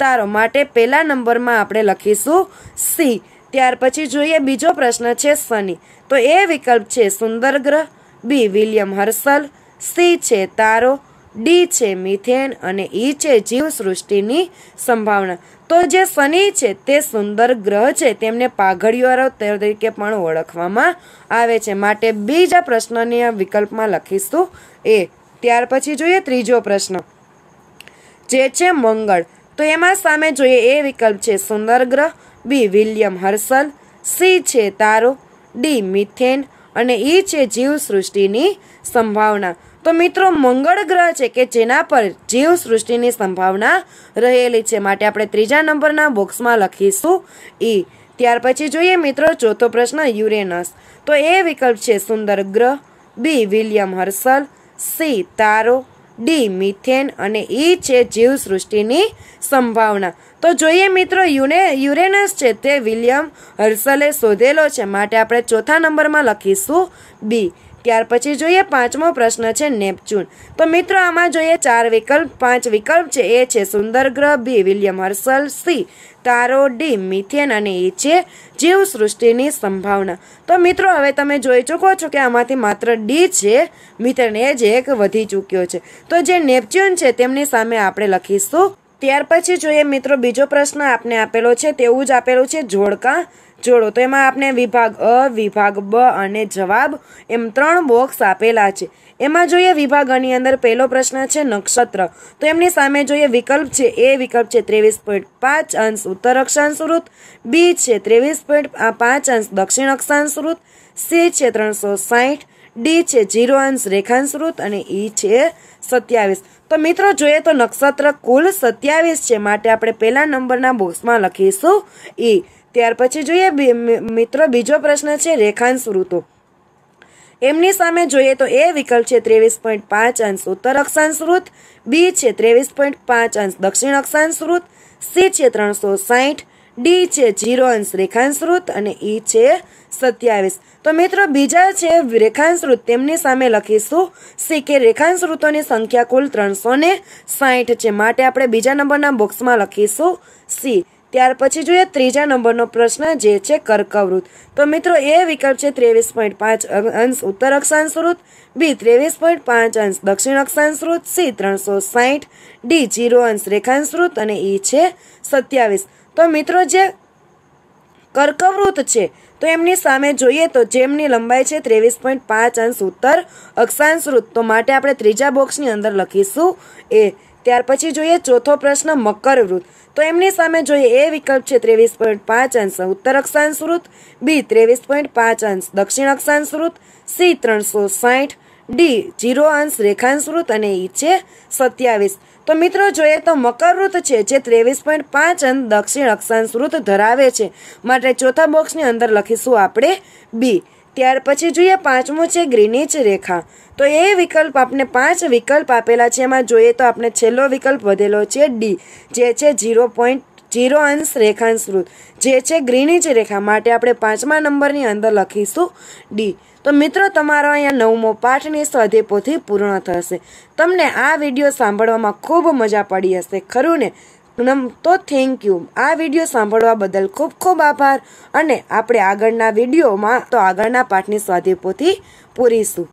તારો માટે પહેલા નંબરમાં આપણે લખીશું સી ત્યાર પછી જોઈએ બીજો પ્રશ્ન છે શનિ તો એ વિકલ્પ છે સુંદર ગ્રહ બી વિલિયમ હર્સલ સી છે તારો ડી છે મિથેન અને ઈ છે જીવ સૃષ્ટિની સંભાવના તો જે શનિ છે તે સુંદર ગ્રહ છે તેમને પાઘડીવાળો તરીકે પણ ઓળખવામાં આવે છે માટે બીજા પ્રશ્નની વિકલ્પમાં લખીશું એ ત્યાર પછી જોઈએ ત્રીજો પ્રશ્ન જે છે મંગળ તો એમાં સામે જોઈએ એ વિકલ્પ છે સુંદર ગ્રહ બી વિલિયમ હર્સલ સી છે તારો ડી મિથેન અને ઈ છે જીવ સૃષ્ટિની સંભાવના તો મિત્રો મંગળ ગ્રહ છે કે જેના પર જીવ સૃષ્ટિની સંભાવના રહેલી છે માટે આપણે ત્રીજા નંબરના બોક્સમાં લખીશું ઈ ત્યાર પછી જોઈએ મિત્રો ચોથો પ્રશ્ન યુરેનસ તો એ વિકલ્પ છે સુંદર ગ્રહ બી વિલિયમ હર્સલ સી તારો ડી મિથેન અને ઈ છે જીવ સૃષ્ટિની સંભાવના તો જોઈએ મિત્રો યુને યુરેનસ છે તે વિલિયમ હર્સલે શોધેલો છે માટે આપણે ચોથા નંબરમાં લખીશું બી ત્યાર પછી જોઈએ પાંચમો પ્રશ્ન છે નેપચ્યુન તો મિત્રો આમાં જોઈએ ચાર વિકલ્પ પાંચ વિકલ્પ છે એ છે સુંદર ગ્રહ બી વિલિયમ હર્સલ સી તારો ડી મિથેન અને એ છે સૃષ્ટિની સંભાવના તો મિત્રો હવે તમે જોઈ ચૂકો છો કે આમાંથી માત્ર ડી છે મિથેન એ જ એક વધી ચૂક્યો છે તો જે નેપચ્યુન છે તેમની સામે આપણે લખીશું ત્યાર પછી જોઈએ મિત્રો બીજો પ્રશ્ન આપને આપેલો છે તેવું જ આપેલું છે જોડકા જોડો તો એમાં આપને વિભાગ અ વિભાગ બ અને જવાબ એમ ત્રણ બોક્સ આપેલા છે એમાં જોઈએ વિભાગની અંદર પહેલો પ્રશ્ન છે નક્ષત્ર તો એમની સામે જોઈએ વિકલ્પ છે એ વિકલ્પ છે ત્રેવીસ પોઈન્ટ પાંચ અંશ ઉત્તર અક્ષાંશ વૃત્ત બી છે ત્રેવીસ પોઈન્ટ પાંચ અંશ દક્ષિણ અક્ષાંશ વૃત્ત સી છે ત્રણસો સાઠ ડી છે જીરો અંશ રેખાંશ વૃત્ત અને ઈ e છે સત્યાવીસ તો મિત્રો જોઈએ તો નક્ષત્ર કુલ સત્યાવીસ છે માટે આપણે પહેલા નંબરના બોક્સમાં લખીશું ઈ e. ત્યાર પછી જોઈએ મિત્રો બીજો પ્રશ્ન છે રેખાંશ ઋતુ એમની સામે જોઈએ તો એ વિકલ્પ છે ત્રેવીસ પોઈન્ટ પાંચ અંશ ઉત્તર અક્ષાંશ વૃત બી છે ત્રેવીસ પોઈન્ટ પાંચ અંશ દક્ષિણ અક્ષાંશ વૃત સી છે ત્રણસો સાહીઠ ડી છે જીરો અંશ રેખાંશ વૃત અને ઈ છે સત્યાવીસ તો મિત્રો બીજા છે રેખાંશ વૃત તેમની સામે લખીશું સી કે રેખાંશ વૃત્તોની સંખ્યા કુલ ત્રણસો ને સાહીઠ છે માટે આપણે બીજા નંબરના બોક્સમાં લખીશું સી ત્યાર પછી જોઈએ ત્રીજા નંબરનો પ્રશ્ન જે છે કર્કવૃત તો મિત્રો એ વિકલ્પ છે ત્રેવીસ પોઈન્ટ પાંચ અંશ ઉત્તર અક્ષાંશ બી ત્રેવીસ પોઈન્ટ પાંચ અંશ દક્ષિણ અક્ષાંશ સી ત્રણસો સાહીઠ ડી જીરો અંશ રેખાંશ અને ઈ છે સત્યાવીસ તો મિત્રો જે કર્કવૃત છે તો એમની સામે જોઈએ તો જેમની લંબાઈ છે ત્રેવીસ પોઈન્ટ પાંચ અંશ ઉત્તર અક્ષાંશ તો માટે આપણે ત્રીજા બોક્સની અંદર લખીશું એ ત્યાર પછી જોઈએ ચોથો પ્રશ્ન મકર વૃત્ત તો એમની સામે જોઈએ એ વિકલ્પ છે ત્રેવીસ પોઈન્ટ પાંચ અંશ ઉત્તર અક્ષાંશ વૃત્ત બી ત્રેવીસ પોઈન્ટ પાંચ અંશ દક્ષિણ અક્ષાંશ વૃત્ત સી ત્રણસો સાઠ ડી જીરો અંશ રેખાંશ વૃત્ત અને ઈ છે સત્યાવીસ તો મિત્રો જોઈએ તો મકર વૃત્ત છે જે ત્રેવીસ પોઈન્ટ પાંચ અંશ દક્ષિણ અક્ષાંશ વૃત્ત ધરાવે છે માટે ચોથા બોક્સની અંદર લખીશું આપણે બી ત્યાર પછી જોઈએ પાંચમું છે ગ્રીનિચ રેખા તો એ વિકલ્પ આપને પાંચ વિકલ્પ આપેલા છે એમાં જોઈએ તો આપણે છેલ્લો વિકલ્પ વધેલો છે ડી જે છે ઝીરો પોઈન્ટ જીરો અંશ રેખાંશ વૃત્ત જે છે ગ્રીનિચ રેખા માટે આપણે પાંચમા નંબરની અંદર લખીશું ડી તો મિત્રો તમારો અહીંયા નવમો પાઠની સ્વાધ્યાય પોથી પૂર્ણ થશે તમને આ વિડીયો સાંભળવામાં ખૂબ મજા પડી હશે ખરું ને નમ તો થેન્ક યુ આ વિડીયો સાંભળવા બદલ ખૂબ ખૂબ આભાર અને આપણે આગળના વિડીયોમાં તો આગળના પાઠની સ્વાધ્યાય પૂરીશું